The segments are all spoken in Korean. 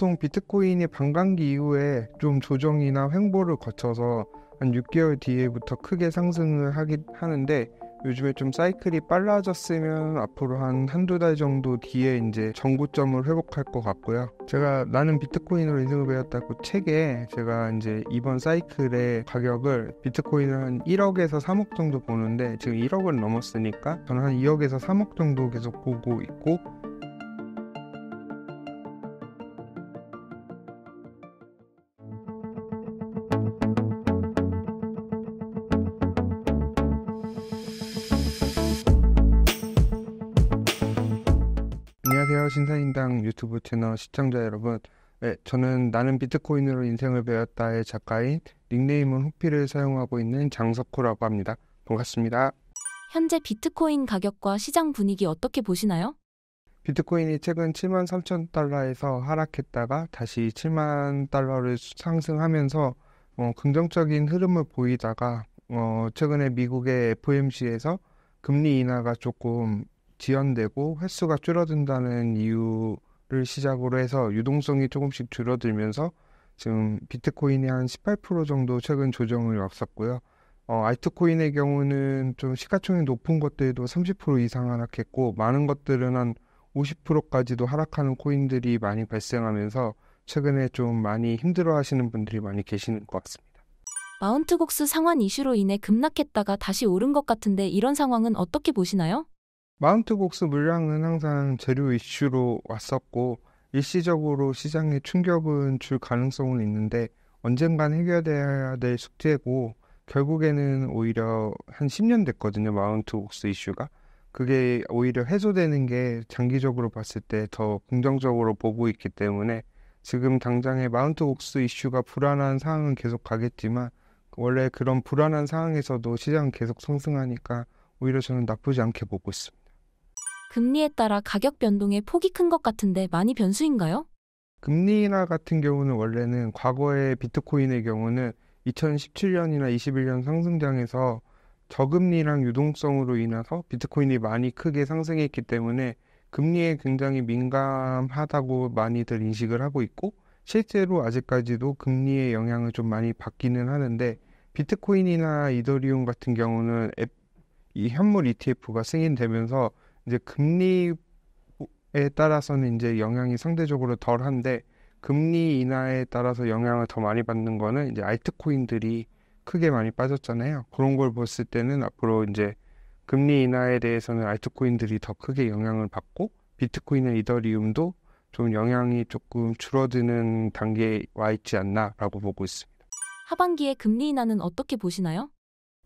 보통 비트코인이 반감기 이후에 좀 조정이나 횡보를 거쳐서 한 6개월 뒤에부터 크게 상승을 하긴 하는데 요즘에 좀 사이클이 빨라졌으면 앞으로 한 한두 달 정도 뒤에 이제 정고점을 회복할 것 같고요. 제가 나는 비트코인으로 인생을 배웠다고 책에 제가 이제 이번 사이클의 가격을 비트코인을 한 1억에서 3억 정도 보는데 지금 1억을 넘었으니까 저는 한 2억에서 3억 정도 계속 보고 있고 유튜브 채널 시청자 여러분. 네, 저는 나는 비트코인으로 인생을 배웠다의 작가인 닉네임은 호피를 사용하고 있는 장석호라고 합니다. 반갑습니다. 현재 비트코인 가격과 시장 분위기 어떻게 보시나요? 비트코인이 최근 7만 3천 달러에서 하락했다가 다시 7만 달러를 상승하면서 어, 긍정적인 흐름을 보이다가 어, 최근에 미국의 FOMC에서 금리 인하가 조금 지연되고 횟수가 줄어든다는 이유 를 시작으로 해서 유동성이 조금씩 줄어들면서 지금 비트코인이 한 18% 정도 최근 조정을 왔었고요. 어, 알트코인의 경우는 좀 시가총액 높은 것들도 30% 이상 하락했고 많은 것들은 한 50%까지도 하락하는 코인들이 많이 발생하면서 최근에 좀 많이 힘들어하시는 분들이 많이 계시는 것 같습니다. 마운트곡스 상환 이슈로 인해 급락했다가 다시 오른 것 같은데 이런 상황은 어떻게 보시나요? 마운트복스 물량은 항상 재료 이슈로 왔었고 일시적으로 시장에 충격은 줄 가능성은 있는데 언젠간 해결돼야 될 숙제고 결국에는 오히려 한 10년 됐거든요 마운트복스 이슈가 그게 오히려 해소되는 게 장기적으로 봤을 때 더 긍정적으로 보고 있기 때문에 지금 당장의 마운트옥스 이슈가 불안한 상황은 계속 가겠지만 원래 그런 불안한 상황에서도 시장은 계속 상승하니까 오히려 저는 나쁘지 않게 보고 있습니다. 금리에 따라 가격 변동의 폭이 큰 것 같은데 많이 변수인가요? 금리 인하 같은 경우는 원래는 과거의 비트코인의 경우는 2017년이나 21년 상승장에서 저금리랑 유동성으로 인해서 비트코인이 많이 크게 상승했기 때문에 금리에 굉장히 민감하다고 많이들 인식을 하고 있고 실제로 아직까지도 금리의 영향을 좀 많이 받기는 하는데 비트코인이나 이더리움 같은 경우는 앱, 이 현물 ETF가 승인되면서 이제 금리에 따라서는 이제 영향이 상대적으로 덜한데 금리 인하에 따라서 영향을 더 많이 받는 거는 이제 알트코인들이 크게 많이 빠졌잖아요. 그런 걸 봤을 때는 앞으로 이제 금리 인하에 대해서는 알트코인들이 더 크게 영향을 받고 비트코인이나 이더리움도 좀 영향이 조금 줄어드는 단계에 와 있지 않나라고 보고 있습니다. 하반기에 금리 인하는 어떻게 보시나요?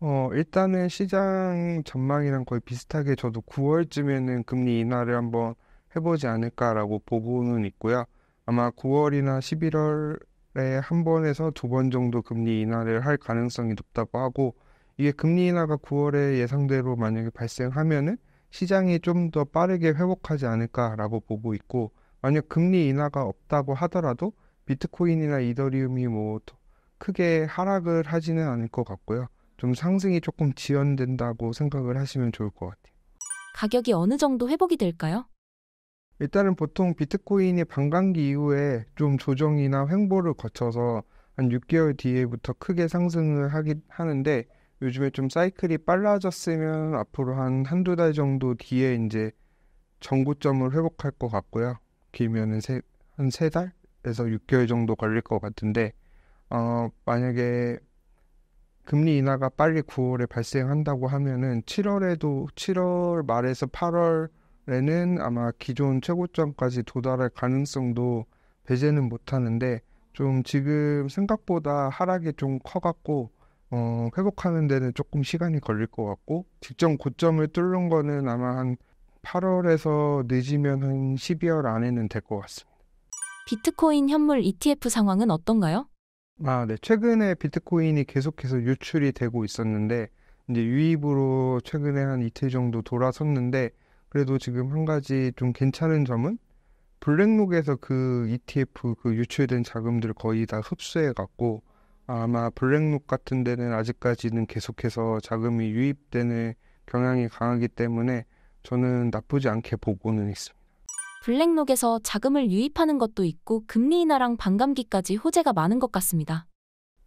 어, 일단은 시장 전망이랑 거의 비슷하게 저도 9월쯤에는 금리 인하를 한번 해보지 않을까라고 보고는 있고요. 아마 9월이나 11월에 한 번에서 두 번 정도 금리 인하를 할 가능성이 높다고 하고, 이게 금리 인하가 9월에 예상대로 만약에 발생하면은 시장이 좀 더 빠르게 회복하지 않을까라고 보고 있고, 만약 금리 인하가 없다고 하더라도 비트코인이나 이더리움이 뭐 크게 하락을 하지는 않을 것 같고요. 좀 상승이 조금 지연된다고 생각을 하시면 좋을 것 같아요. 가격이 어느 정도 회복이 될까요? 일단은 보통 비트코인이 반감기 이후에 좀 조정이나 횡보를 거쳐서 한 6개월 뒤에부터 크게 상승을 하긴 하는데 요즘에 좀 사이클이 빨라졌으면 앞으로 한 한두 달 정도 뒤에 이제 정고점을 회복할 것 같고요. 길면은 세, 한세 달에서 6개월 정도 걸릴 것 같은데 어, 만약에 금리 인하가 빨리 9월에 발생한다고 하면은 7월에도 7월 말에서 8월에는 아마 기존 최고점까지 도달할 가능성도 배제는 못하는데 좀 지금 생각보다 하락이 좀 커갖고 어, 회복하는 데는 조금 시간이 걸릴 것 같고 직전 고점을 뚫는 거는 아마 한 8월에서 늦으면 한 12월 안에는 될 것 같습니다. 비트코인 현물 ETF 상황은 어떤가요? 아, 네. 최근에 비트코인이 계속해서 유출이 되고 있었는데, 이제 유입으로 최근에 한 이틀 정도 돌아섰는데, 그래도 지금 한 가지 좀 괜찮은 점은 블랙록에서 그 ETF 그 유출된 자금들 거의 다 흡수해 갖고 아마 블랙록 같은 데는 아직까지는 계속해서 자금이 유입되는 경향이 강하기 때문에 저는 나쁘지 않게 보고는 있습니다. 블랙록에서 자금을 유입하는 것도 있고 금리 인하랑 반감기까지 호재가 많은 것 같습니다.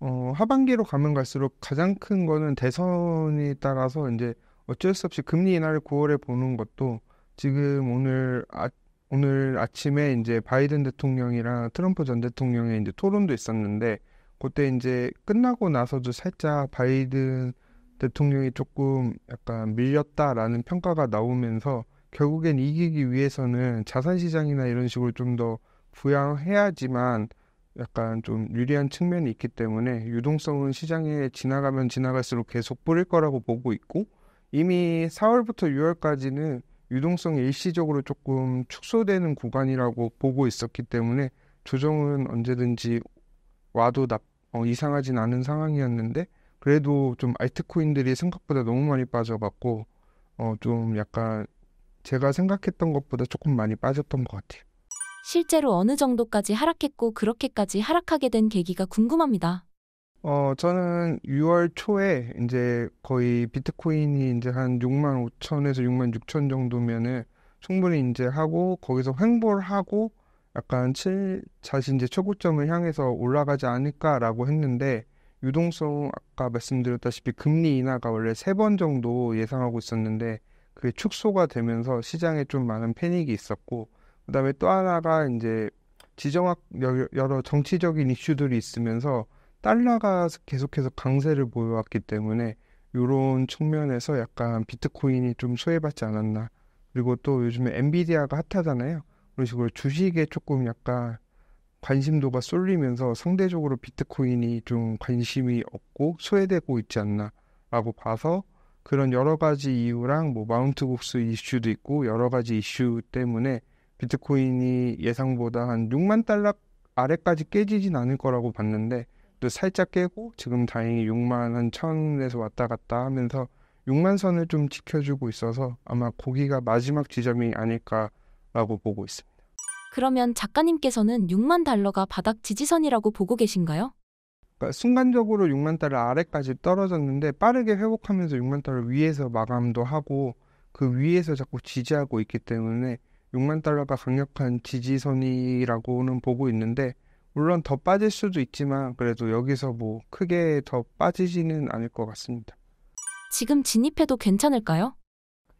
어, 하반기로 가면 갈수록 가장 큰 거는 대선이 따라서 이제 어쩔 수 없이 금리 인하를 9월에 보는 것도 지금 오늘 아, 오늘 아침에 이제 바이든 대통령이랑 트럼프 전 대통령의 이제 토론도 있었는데 그때 이제 끝나고 나서도 살짝 바이든 대통령이 조금 약간 밀렸다라는 평가가 나오면서 결국엔 이기기 위해서는 자산 시장이나 이런 식으로 좀 더 부양해야지만 약간 좀 유리한 측면이 있기 때문에 유동성은 시장에 지나가면 지나갈수록 계속 뿌릴 거라고 보고 있고 이미 4월부터 6월까지는 유동성이 일시적으로 조금 축소되는 구간이라고 보고 있었기 때문에 조정은 언제든지 와도 나, 어, 이상하진 않은 상황이었는데 그래도 좀 알트코인들이 생각보다 너무 많이 빠져갖고 어, 좀 약간 제가 생각했던 것보다 조금 많이 빠졌던 것 같아요. 실제로 어느 정도까지 하락했고 그렇게까지 하락하게 된 계기가 궁금합니다. 어, 저는 6월 초에 이제 거의 비트코인이 이제 한 6만 5천에서 6만 6천 정도면은 충분히 이제 하고 거기서 횡보 하고 약간 칠, 다시 이제 최고점을 향해서 올라가지 않을까라고 했는데 유동성 아까 말씀드렸다시피 금리 인하가 원래 세 번 정도 예상하고 있었는데 그게 축소가 되면서 시장에 좀 많은 패닉이 있었고 그다음에 또 하나가 이제 지정학 여러 정치적인 이슈들이 있으면서 달러가 계속해서 강세를 보여왔기 때문에 이런 측면에서 약간 비트코인이 좀 소외받지 않았나 그리고 또 요즘에 엔비디아가 핫하잖아요 그런 식으로 주식에 조금 약간 관심도가 쏠리면서 상대적으로 비트코인이 좀 관심이 없고 소외되고 있지 않나라고 봐서 그런 여러 가지 이유랑 뭐 마운트 국스 이슈도 있고 여러 가지 이슈 때문에 비트코인이 예상보다 한 6만 달러 아래까지 깨지진 않을 거라고 봤는데 또 살짝 깨고 지금 다행히 6만 한 천에서 왔다 갔다 하면서 6만 선을 좀 지켜주고 있어서 아마 고기가 마지막 지점이 아닐까라고 보고 있습니다. 그러면 작가님께서는 6만 달러가 바닥 지지선이라고 보고 계신가요? 그러니까 순간적으로 6만 달러 아래까지 떨어졌는데 빠르게 회복하면서 6만 달러 위에서 마감도 하고 그 위에서 자꾸 지지하고 있기 때문에 6만 달러가 강력한 지지선이라고는 보고 있는데 물론 더 빠질 수도 있지만 그래도 여기서 뭐 크게 더 빠지지는 않을 것 같습니다. 지금 진입해도 괜찮을까요?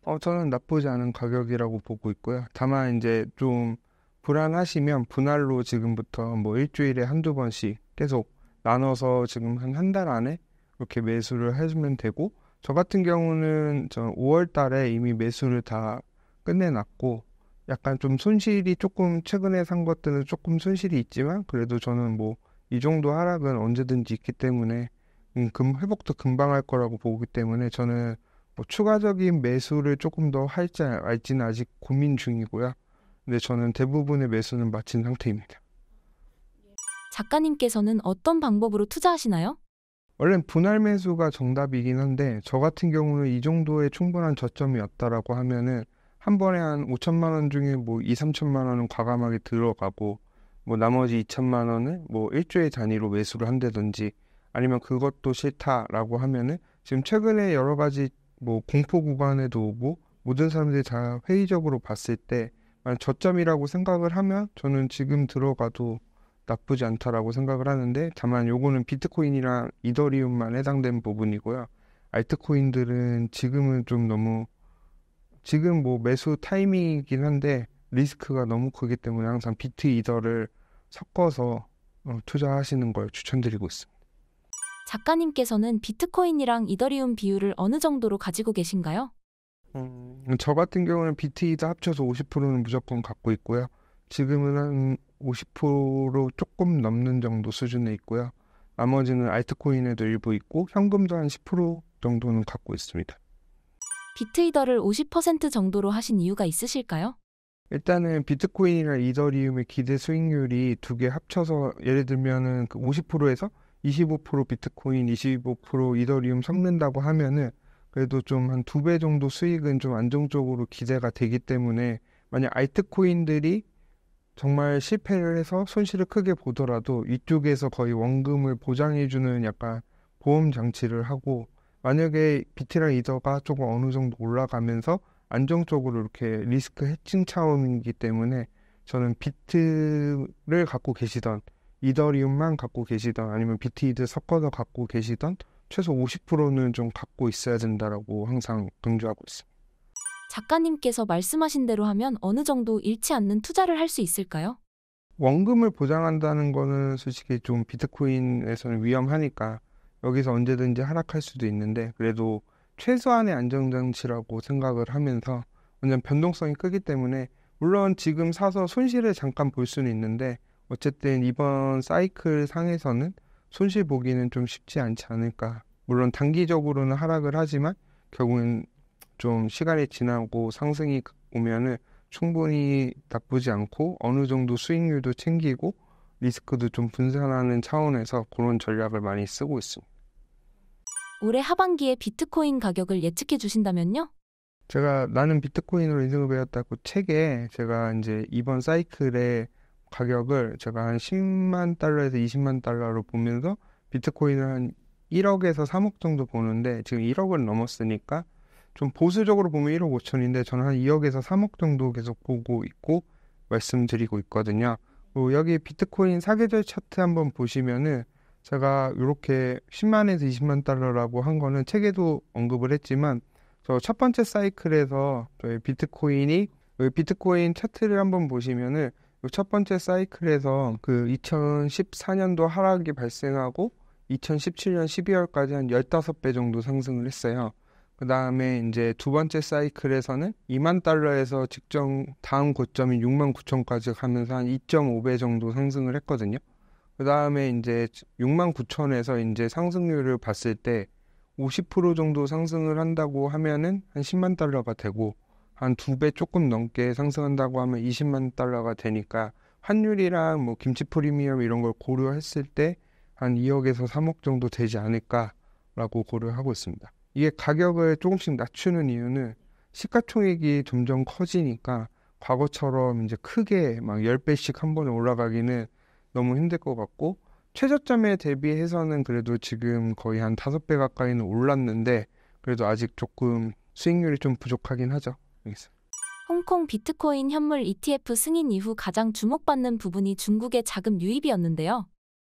어, 저는 나쁘지 않은 가격이라고 보고 있고요. 다만 이제 좀 불안하시면 분할로 지금부터 뭐 일주일에 한두 번씩 계속 나눠서 지금 한 한 달 안에 이렇게 매수를 해주면 되고 저 같은 경우는 저 5월 달에 이미 매수를 다 끝내놨고 약간 좀 손실이 조금 최근에 산 것들은 조금 손실이 있지만 그래도 저는 뭐 이 정도 하락은 언제든지 있기 때문에 음, 금 회복도 금방 할 거라고 보기 때문에 저는 뭐 추가적인 매수를 조금 더 할지 알지는 아직 고민 중이고요. 근데 저는 대부분의 매수는 마친 상태입니다. 작가님께서는 어떤 방법으로 투자하시나요? 원래 분할 매수가 정답이긴 한데 저 같은 경우는 이 정도의 충분한 저점이 왔다라고 하면은 한 번에 한 5천만 원 중에 뭐 2, 3천만 원은 과감하게 들어가고 뭐 나머지 2천만 원을 뭐 일주일 단위로 매수를 한다든지 아니면 그것도 싫다라고 하면은 지금 최근에 여러 가지 뭐 공포 구간에도 오고 모든 사람들이 다 회의적으로 봤을 때 만약 저점이라고 생각을 하면 저는 지금 들어가도 나쁘지 않다라고 생각을 하는데 다만 요거는 비트코인이랑 이더리움만 해당된 부분이고요. 알트코인들은 지금은 좀 너무 지금 뭐 매수 타이밍이긴 한데 리스크가 너무 크기 때문에 항상 비트 이더를 섞어서 어, 투자하시는 걸 추천드리고 있습니다. 작가님께서는 비트코인이랑 이더리움 비율을 어느 정도로 가지고 계신가요? 음, 저 같은 경우는 비트 이더 합쳐서 50%는 무조건 갖고 있고요. 지금은 한50% 조금 넘는 정도 수준에 있고요. 나머지는 알트코인에도 일부 있고 현금도 한 10% 정도는 갖고 있습니다. 비트이더를 50% 정도로 하신 이유가 있으실까요? 일단은 비트코인이나 이더리움의 기대 수익률이 두 개 합쳐서 예를 들면은 그 50%에서 25% 비트코인, 25% 이더리움 섞는다고 하면은 그래도 좀 한 두 배 정도 수익은 좀 안정적으로 기대가 되기 때문에 만약 알트코인들이 정말 실패를 해서 손실을 크게 보더라도 이쪽에서 거의 원금을 보장해주는 약간 보험 장치를 하고 만약에 비트랑 이더가 조금 어느 정도 올라가면서 안정적으로 이렇게 리스크 해칭 차원이기 때문에 저는 비트를 갖고 계시던 이더리움만 갖고 계시던 아니면 비트이드 섞어서 갖고 계시던 최소 50%는 좀 갖고 있어야 된다라고 항상 강조하고 있습니다. 작가님께서 말씀하신 대로 하면 어느 정도 잃지 않는 투자를 할 수 있을까요? 원금을 보장한다는 거는 솔직히 좀 비트코인에서는 위험하니까 여기서 언제든지 하락할 수도 있는데 그래도 최소한의 안정장치라고 생각을 하면서 완전 변동성이 크기 때문에 물론 지금 사서 손실을 잠깐 볼 수는 있는데 어쨌든 이번 사이클 상에서는 손실 보기는 좀 쉽지 않지 않을까 물론 단기적으로는 하락을 하지만 결국은 좀 시간이 지나고 상승이 오면은 충분히 나쁘지 않고 어느 정도 수익률도 챙기고 리스크도 좀 분산하는 차원에서 그런 전략을 많이 쓰고 있습니다. 올해 하반기에 비트코인 가격을 예측해 주신다면요? 제가 나는 비트코인으로 인생을 배웠다고 책에 제가 이제 이번 사이클의 가격을 제가 한 10만 달러에서 20만 달러로 보면서 비트코인을 한 1억에서 3억 정도 보는데 지금 1억을 넘었으니까 좀 보수적으로 보면 1억 5천인데 저는 한 2억에서 3억 정도 계속 보고 있고 말씀드리고 있거든요. 뭐 여기 비트코인 사계절 차트 한번 보시면은 제가 이렇게 10만에서 20만 달러라고 한 거는 책에도 언급을 했지만 저 첫 번째 사이클에서 저희 비트코인이 어, 비트코인 차트를 한번 보시면은 첫 번째 사이클에서 그 2014년도 하락이 발생하고 2017년 12월까지 한 15배 정도 상승을 했어요. 그 다음에 이제 두 번째 사이클에서는 2만 달러에서 직전 다음 고점인 6만 9천까지 가면서 한 2.5배 정도 상승을 했거든요. 그 다음에 이제 6만 9천에서 이제 상승률을 봤을 때 50% 정도 상승을 한다고 하면은 한 10만 달러가 되고 한 두 배 조금 넘게 상승한다고 하면 20만 달러가 되니까 환율이랑 뭐 김치 프리미엄 이런 걸 고려했을 때 한 2억에서 3억 정도 되지 않을까라고 고려하고 있습니다. 이게 가격을 조금씩 낮추는 이유는 시가총액이 점점 커지니까 과거처럼 이제 크게 막 10배씩 한 번에 올라가기는 너무 힘들 것 같고 최저점에 대비해서는 그래도 지금 거의 한 5배 가까이는 올랐는데 그래도 아직 조금 수익률이 좀 부족하긴 하죠. 여기서. 홍콩 비트코인 현물 ETF 승인 이후 가장 주목받는 부분이 중국의 자금 유입이었는데요.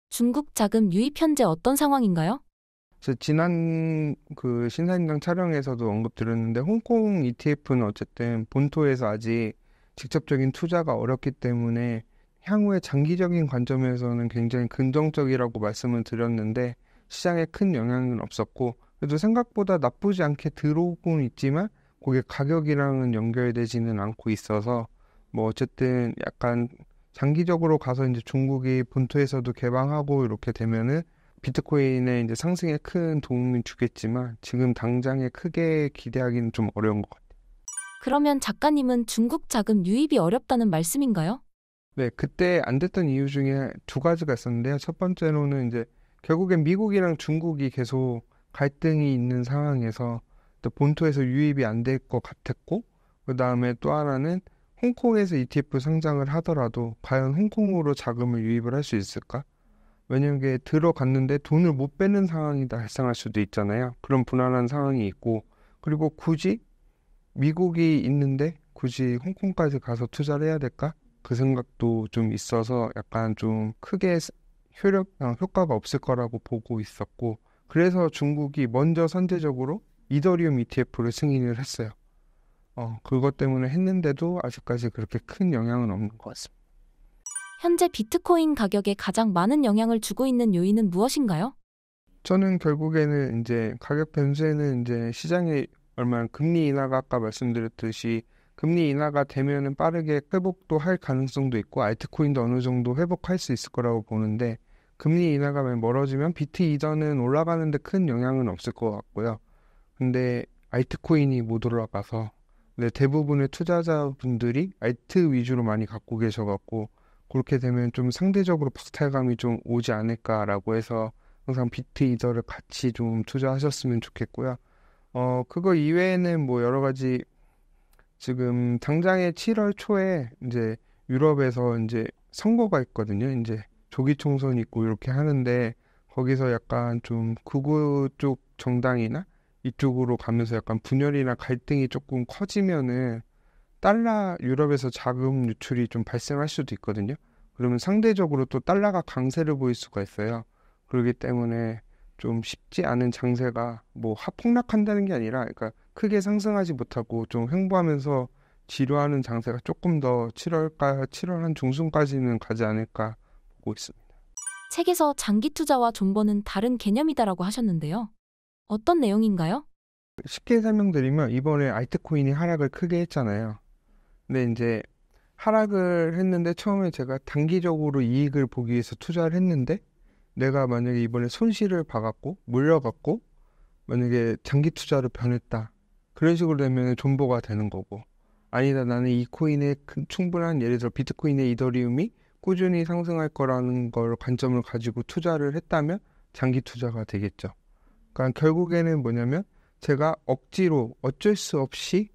중국 자금 유입 현재 어떤 상황인가요? 지난 그 신사임당 촬영에서도 언급드렸는데 홍콩 ETF는 어쨌든 본토에서 아직 직접적인 투자가 어렵기 때문에 향후에 장기적인 관점에서는 굉장히 긍정적이라고 말씀을 드렸는데 시장에 큰 영향은 없었고 그래도 생각보다 나쁘지 않게 들어오곤 있지만 그게 가격이랑은 연결되지는 않고 있어서 뭐 어쨌든 약간 장기적으로 가서 이제 중국이 본토에서도 개방하고 이렇게 되면은 비트코인의 이제 상승에 큰 도움을 주겠지만 지금 당장에 크게 기대하기는 좀 어려운 것 같아요. 그러면 작가님은 중국 자금 유입이 어렵다는 말씀인가요? 네, 그때 안 됐던 이유 중에 두 가지가 있었는데요. 첫 번째로는 이제 결국엔 미국이랑 중국이 계속 갈등이 있는 상황에서 또 본토에서 유입이 안 될 것 같았고 그 다음에 또 하나는 홍콩에서 ETF 상장을 하더라도 과연 홍콩으로 자금을 유입을 할 수 있을까? 왜냐면 이게 들어갔는데 돈을 못 빼는 상황이 발생할 수도 있잖아요. 그런 불안한 상황이 있고 그리고 굳이 미국이 있는데 굳이 홍콩까지 가서 투자를 해야 될까? 그 생각도 좀 있어서 약간 좀 크게 효력, 어, 효과가 없을 거라고 보고 있었고 그래서 중국이 먼저 선제적으로 이더리움 ETF를 승인을 했어요. 어, 그것 때문에 했는데도 아직까지 그렇게 큰 영향은 없는 것 같습니다. 현재 비트코인 가격에 가장 많은 영향을 주고 있는 요인은 무엇인가요? 저는 결국에는 이제 가격 변수에는 이제 시장이 얼마나 금리 인하가 아까 말씀드렸듯이 금리 인하가 되면은 빠르게 회복도 할 가능성도 있고 알트코인도 어느 정도 회복할 수 있을 거라고 보는데 금리 인하가 멀어지면 비트 이더는 올라가는데 큰 영향은 없을 것 같고요. 근데 알트코인이 못 올라가서 대부분의 투자자분들이 알트 위주로 많이 갖고 계셔갖고 그렇게 되면 좀 상대적으로 박탈감이 좀 오지 않을까라고 해서 항상 비트 이더를 같이 좀 투자하셨으면 좋겠고요. 어, 그거 이외에는 뭐 여러 가지 지금 당장에 7월 초에 이제 유럽에서 이제 선거가 있거든요. 이제 조기 총선 있고 이렇게 하는데 거기서 약간 좀 극우 쪽 정당이나 이쪽으로 가면서 약간 분열이나 갈등이 조금 커지면은 달러 유럽에서 자금 유출이 좀 발생할 수도 있거든요. 그러면 상대적으로 또 달러가 강세를 보일 수가 있어요. 그렇기 때문에 좀 쉽지 않은 장세가 뭐 폭락한다는 게 아니라 그러니까 크게 상승하지 못하고 좀 횡보하면서 지루하는 장세가 조금 더 7월까 7월 한 중순까지는 가지 않을까 보고 있습니다. 책에서 장기 투자와 존버는 다른 개념이다라고 하셨는데요. 어떤 내용인가요? 쉽게 설명드리면 이번에 알트코인이 하락을 크게 했잖아요. 근데 이제 하락을 했는데 처음에 제가 단기적으로 이익을 보기 위해서 투자를 했는데 내가 만약에 이번에 손실을 봐갖고 물려갖고 만약에 장기 투자로 변했다 그런 식으로 되면 존버가 되는 거고 아니다 나는 이 코인의 충분한 예를 들어 비트코인의 이더리움이 꾸준히 상승할 거라는 걸 관점을 가지고 투자를 했다면 장기 투자가 되겠죠. 그러니까 결국에는 뭐냐면 제가 억지로 어쩔 수 없이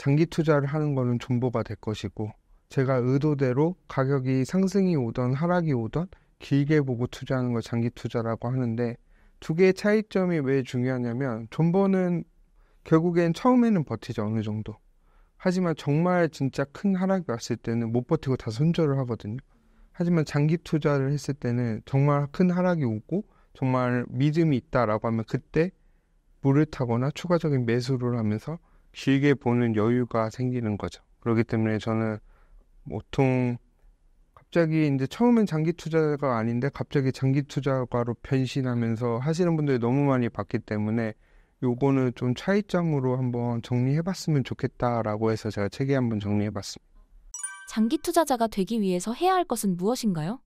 장기 투자를 하는 거는 존버가 될 것이고 제가 의도대로 가격이 상승이 오던 하락이 오던 길게 보고 투자하는 걸 장기 투자라고 하는데 두 개의 차이점이 왜 중요하냐면 존버는 결국엔 처음에는 버티죠 어느 정도 하지만 정말 진짜 큰 하락이 왔을 때는 못 버티고 다 손절을 하거든요 하지만 장기 투자를 했을 때는 정말 큰 하락이 오고 정말 믿음이 있다라고 하면 그때 물을 타거나 추가적인 매수를 하면서 길게 보는 여유가 생기는 거죠. 그렇기 때문에 저는 보통 갑자기 이제 처음엔 장기 투자가 아닌데 갑자기 장기 투자가로 변신하면서 하시는 분들이 너무 많이 봤기 때문에 요거는 좀 차이점으로 한번 정리해봤으면 좋겠다라고 해서 제가 책에 한번 정리해봤습니다. 장기 투자자가 되기 위해서 해야 할 것은 무엇인가요?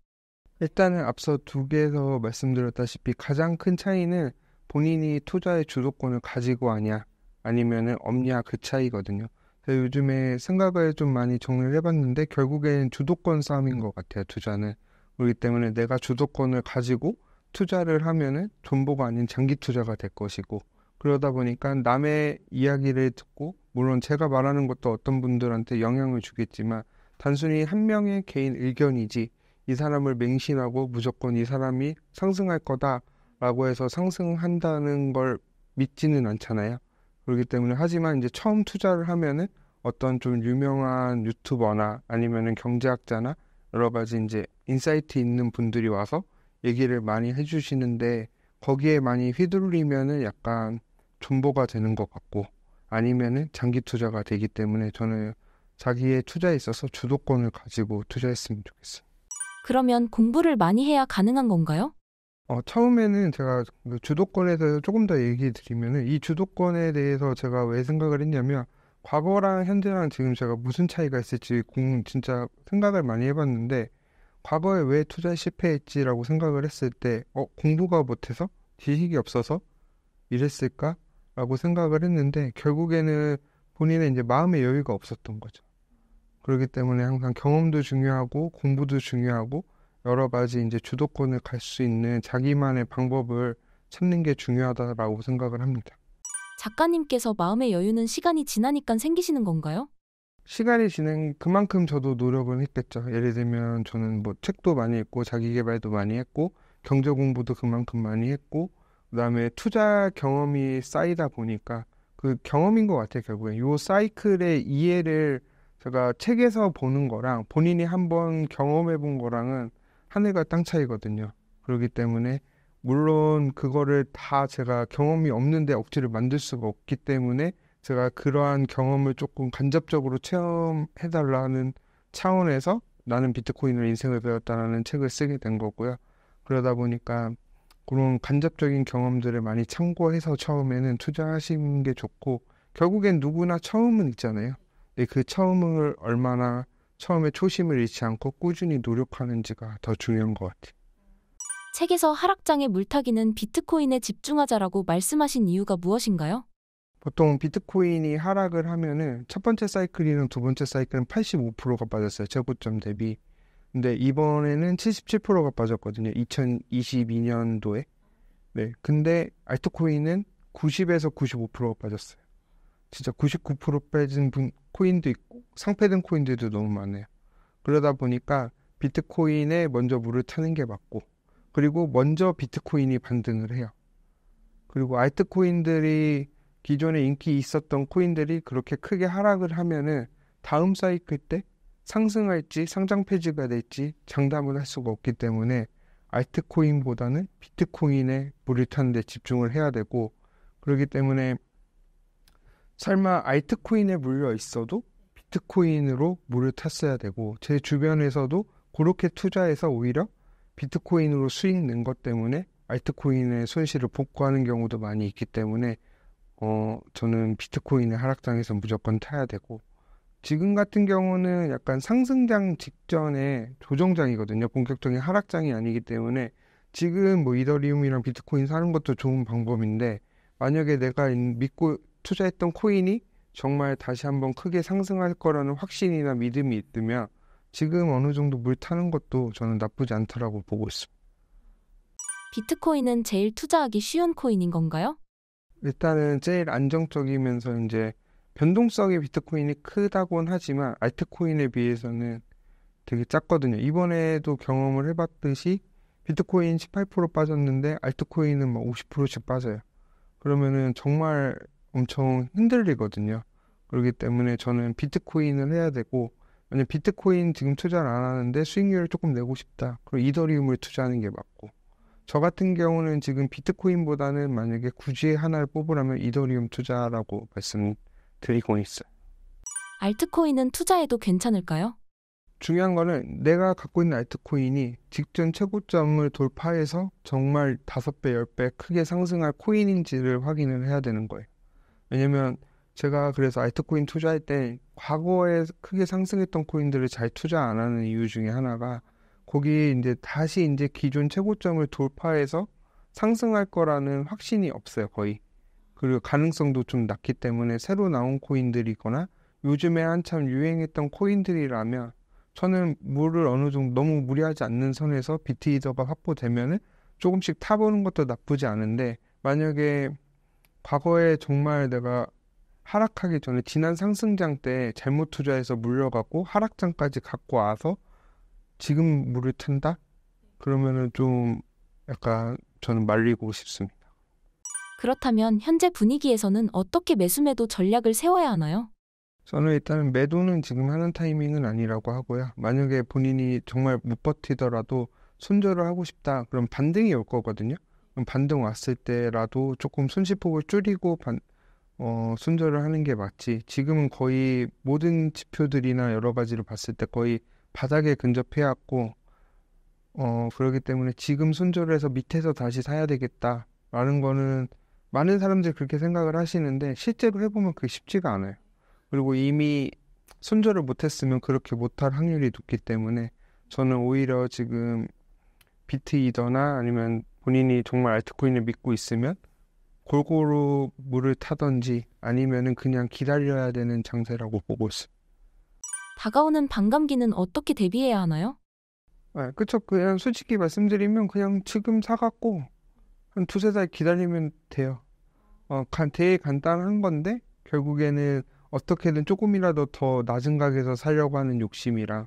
일단은 앞서 두 개에서 말씀드렸다시피 가장 큰 차이는 본인이 투자의 주도권을 가지고 아냐 아니면은 없냐 그 차이거든요. 그래서 요즘에 생각을 좀 많이 정리를 해봤는데 결국엔 주도권 싸움인 것 같아요. 투자는 그렇기 때문에 내가 주도권을 가지고 투자를 하면은 존보가 아닌 장기 투자가 될 것이고 그러다 보니까 남의 이야기를 듣고 물론 제가 말하는 것도 어떤 분들한테 영향을 주겠지만 단순히 한 명의 개인 의견이지 이 사람을 맹신하고 무조건 이 사람이 상승할 거다라고 해서 상승한다는 걸 믿지는 않잖아요. 그렇기 때문에 하지만 이제 처음 투자를 하면은 어떤 좀 유명한 유튜버나 아니면은 경제학자나 여러 가지 이제 인사이트 있는 분들이 와서 얘기를 많이 해주시는데 거기에 많이 휘둘리면은 약간 존보가 되는 것 같고 아니면은 장기 투자가 되기 때문에 저는 자기의 투자에 있어서 주도권을 가지고 투자했으면 좋겠어요. 그러면 공부를 많이 해야 가능한 건가요? 어, 처음에는 제가 그 주도권에 서 조금 더 얘기 드리면은 이 주도권에 대해서 제가 왜 생각을 했냐면 과거랑 현재랑 지금 제가 무슨 차이가 있을지 공 진짜 생각을 많이 해봤는데 과거에 왜투자 실패했지라고 생각을 했을 때 어, 공부가 못해서 지식이 없어서 이랬을까라고 생각을 했는데 결국에는 본인의 이제 마음의 여유가 없었던 거죠. 그렇기 때문에 항상 경험도 중요하고 공부도 중요하고 여러 가지 이제 주도권을 갈 수 있는 자기만의 방법을 찾는 게 중요하다라고 생각을 합니다. 작가님께서 마음의 여유는 시간이 지나니까 생기시는 건가요? 시간이 지난 그만큼 저도 노력을 했겠죠. 예를 들면 저는 뭐 책도 많이 읽고 자기 개발도 많이 했고 경제 공부도 그만큼 많이 했고 그다음에 투자 경험이 쌓이다 보니까 그 경험인 것 같아요. 결국엔 요 사이클의 이해를 제가 책에서 보는 거랑 본인이 한번 경험해 본 거랑은 하늘과 땅 차이거든요. 그렇기 때문에 물론 그거를 다 제가 경험이 없는데 억지를 만들 수가 없기 때문에 제가 그러한 경험을 조금 간접적으로 체험해달라는 차원에서 나는 비트코인을 인생을 배웠다라는 책을 쓰게 된 거고요. 그러다 보니까 그런 간접적인 경험들을 많이 참고해서 처음에는 투자하시는 게 좋고 결국엔 누구나 처음은 있잖아요. 근데 예, 그 처음을 얼마나 처음에 초심을 잃지 않고 꾸준히 노력하는지가 더 중요한 것 같아요. 책에서 하락장의 물타기는 비트코인에 집중하자라고 말씀하신 이유가 무엇인가요? 보통 비트코인이 하락을 하면은 첫 번째 사이클이랑 두 번째 사이클은 85%가 빠졌어요. 최고점 대비. 근데 이번에는 77%가 빠졌거든요. 2022년도에. 네. 근데 알트코인은 90에서 95%가 빠졌어요. 진짜 99% 빼진 분, 코인도 있고 상패된 코인들도 너무 많아요. 그러다 보니까 비트코인에 먼저 물을 타는 게 맞고 그리고 먼저 비트코인이 반등을 해요. 그리고 알트코인들이 기존에 인기 있었던 코인들이 그렇게 크게 하락을 하면은 다음 사이클 때 상승할지 상장 폐지가 될지 장담을 할 수가 없기 때문에 알트코인보다는 비트코인에 물을 타는 데 집중을 해야 되고 그렇기 때문에 설마 알트코인에 물려 있어도 비트코인으로 물을 탔어야 되고 제 주변에서도 그렇게 투자해서 오히려 비트코인으로 수익 낸 것 때문에 알트코인의 손실을 복구하는 경우도 많이 있기 때문에 어 저는 비트코인의 하락장에서 무조건 타야 되고 지금 같은 경우는 약간 상승장 직전에 조정장이거든요. 본격적인 하락장이 아니기 때문에 지금 뭐 이더리움이랑 비트코인 사는 것도 좋은 방법인데 만약에 내가 믿고 투자했던 코인이 정말 다시 한번 크게 상승할 거라는 확신이나 믿음이 있으면 지금 어느 정도 물 타는 것도 저는 나쁘지 않다라고 보고 있습니다. 비트코인은 제일 투자하기 쉬운 코인인 건가요? 일단은 제일 안정적이면서 이제 변동성의 비트코인이 크다곤 하지만 알트코인에 비해서는 되게 작거든요. 이번에도 경험을 해봤듯이 비트코인 18% 빠졌는데 알트코인은 막 50%씩 빠져요. 그러면은 정말 엄청 흔들리거든요. 그렇기 때문에 저는 비트코인을 해야 되고 만약 비트코인 지금 투자를 안 하는데 수익률을 조금 내고 싶다. 그럼 이더리움을 투자하는 게 맞고 저 같은 경우는 지금 비트코인보다는 만약에 굳이 하나를 뽑으라면 이더리움 투자라고 말씀드리고 있어요. 알트코인은 투자해도 괜찮을까요? 중요한 거는 내가 갖고 있는 알트코인이 직전 최고점을 돌파해서 정말 5배, 10배 크게 상승할 코인인지를 확인을 해야 되는 거예요. 왜냐면 제가 그래서 알트코인 투자할 때 과거에 크게 상승했던 코인들을 잘 투자 안 하는 이유 중에 하나가 거기 이제 다시 이제 기존 최고점을 돌파해서 상승할 거라는 확신이 없어요 거의 그리고 가능성도 좀 낮기 때문에 새로 나온 코인들이거나 요즘에 한참 유행했던 코인들이라면 저는 물을 어느 정도 너무 무리하지 않는 선에서 비트이더가 확보되면은 조금씩 타보는 것도 나쁘지 않은데 만약에 과거에 정말 내가 하락하기 전에 지난 상승장 때 잘못 투자해서 물려가고 하락장까지 갖고 와서 지금 물을 튼다? 그러면은 좀 약간 저는 말리고 싶습니다. 그렇다면 현재 분위기에서는 어떻게 매수매도 전략을 세워야 하나요? 저는 일단은 매도는 지금 하는 타이밍은 아니라고 하고요. 만약에 본인이 정말 못 버티더라도 손절을 하고 싶다. 그럼 반등이 올 거거든요. 반등 왔을 때라도 조금 손실폭을 줄이고 반, 어, 손절을 하는 게 맞지. 지금은 거의 모든 지표들이나 여러 가지를 봤을 때 거의 바닥에 근접해 왔고, 어, 그러기 때문에 지금 손절을 해서 밑에서 다시 사야 되겠다라는 거는 많은 사람들이 그렇게 생각을 하시는데 실제로 해보면 그게 쉽지가 않아요. 그리고 이미 손절을 못했으면 그렇게 못할 확률이 높기 때문에 저는 오히려 지금 비트이더나 아니면 본인이 정말 알트코인을 믿고 있으면 골고루 물을 타던지 아니면은 그냥 기다려야 되는 장세라고 보고 있어. 다가오는 반감기는 어떻게 대비해야 하나요? 아, 그쵸. 그냥 솔직히 말씀드리면 그냥 지금 사갖고 한 두세 달 기다리면 돼요. 어, 간, 되게 간단한 건데 결국에는 어떻게든 조금이라도 더 낮은 가격에서 살려고 하는 욕심이라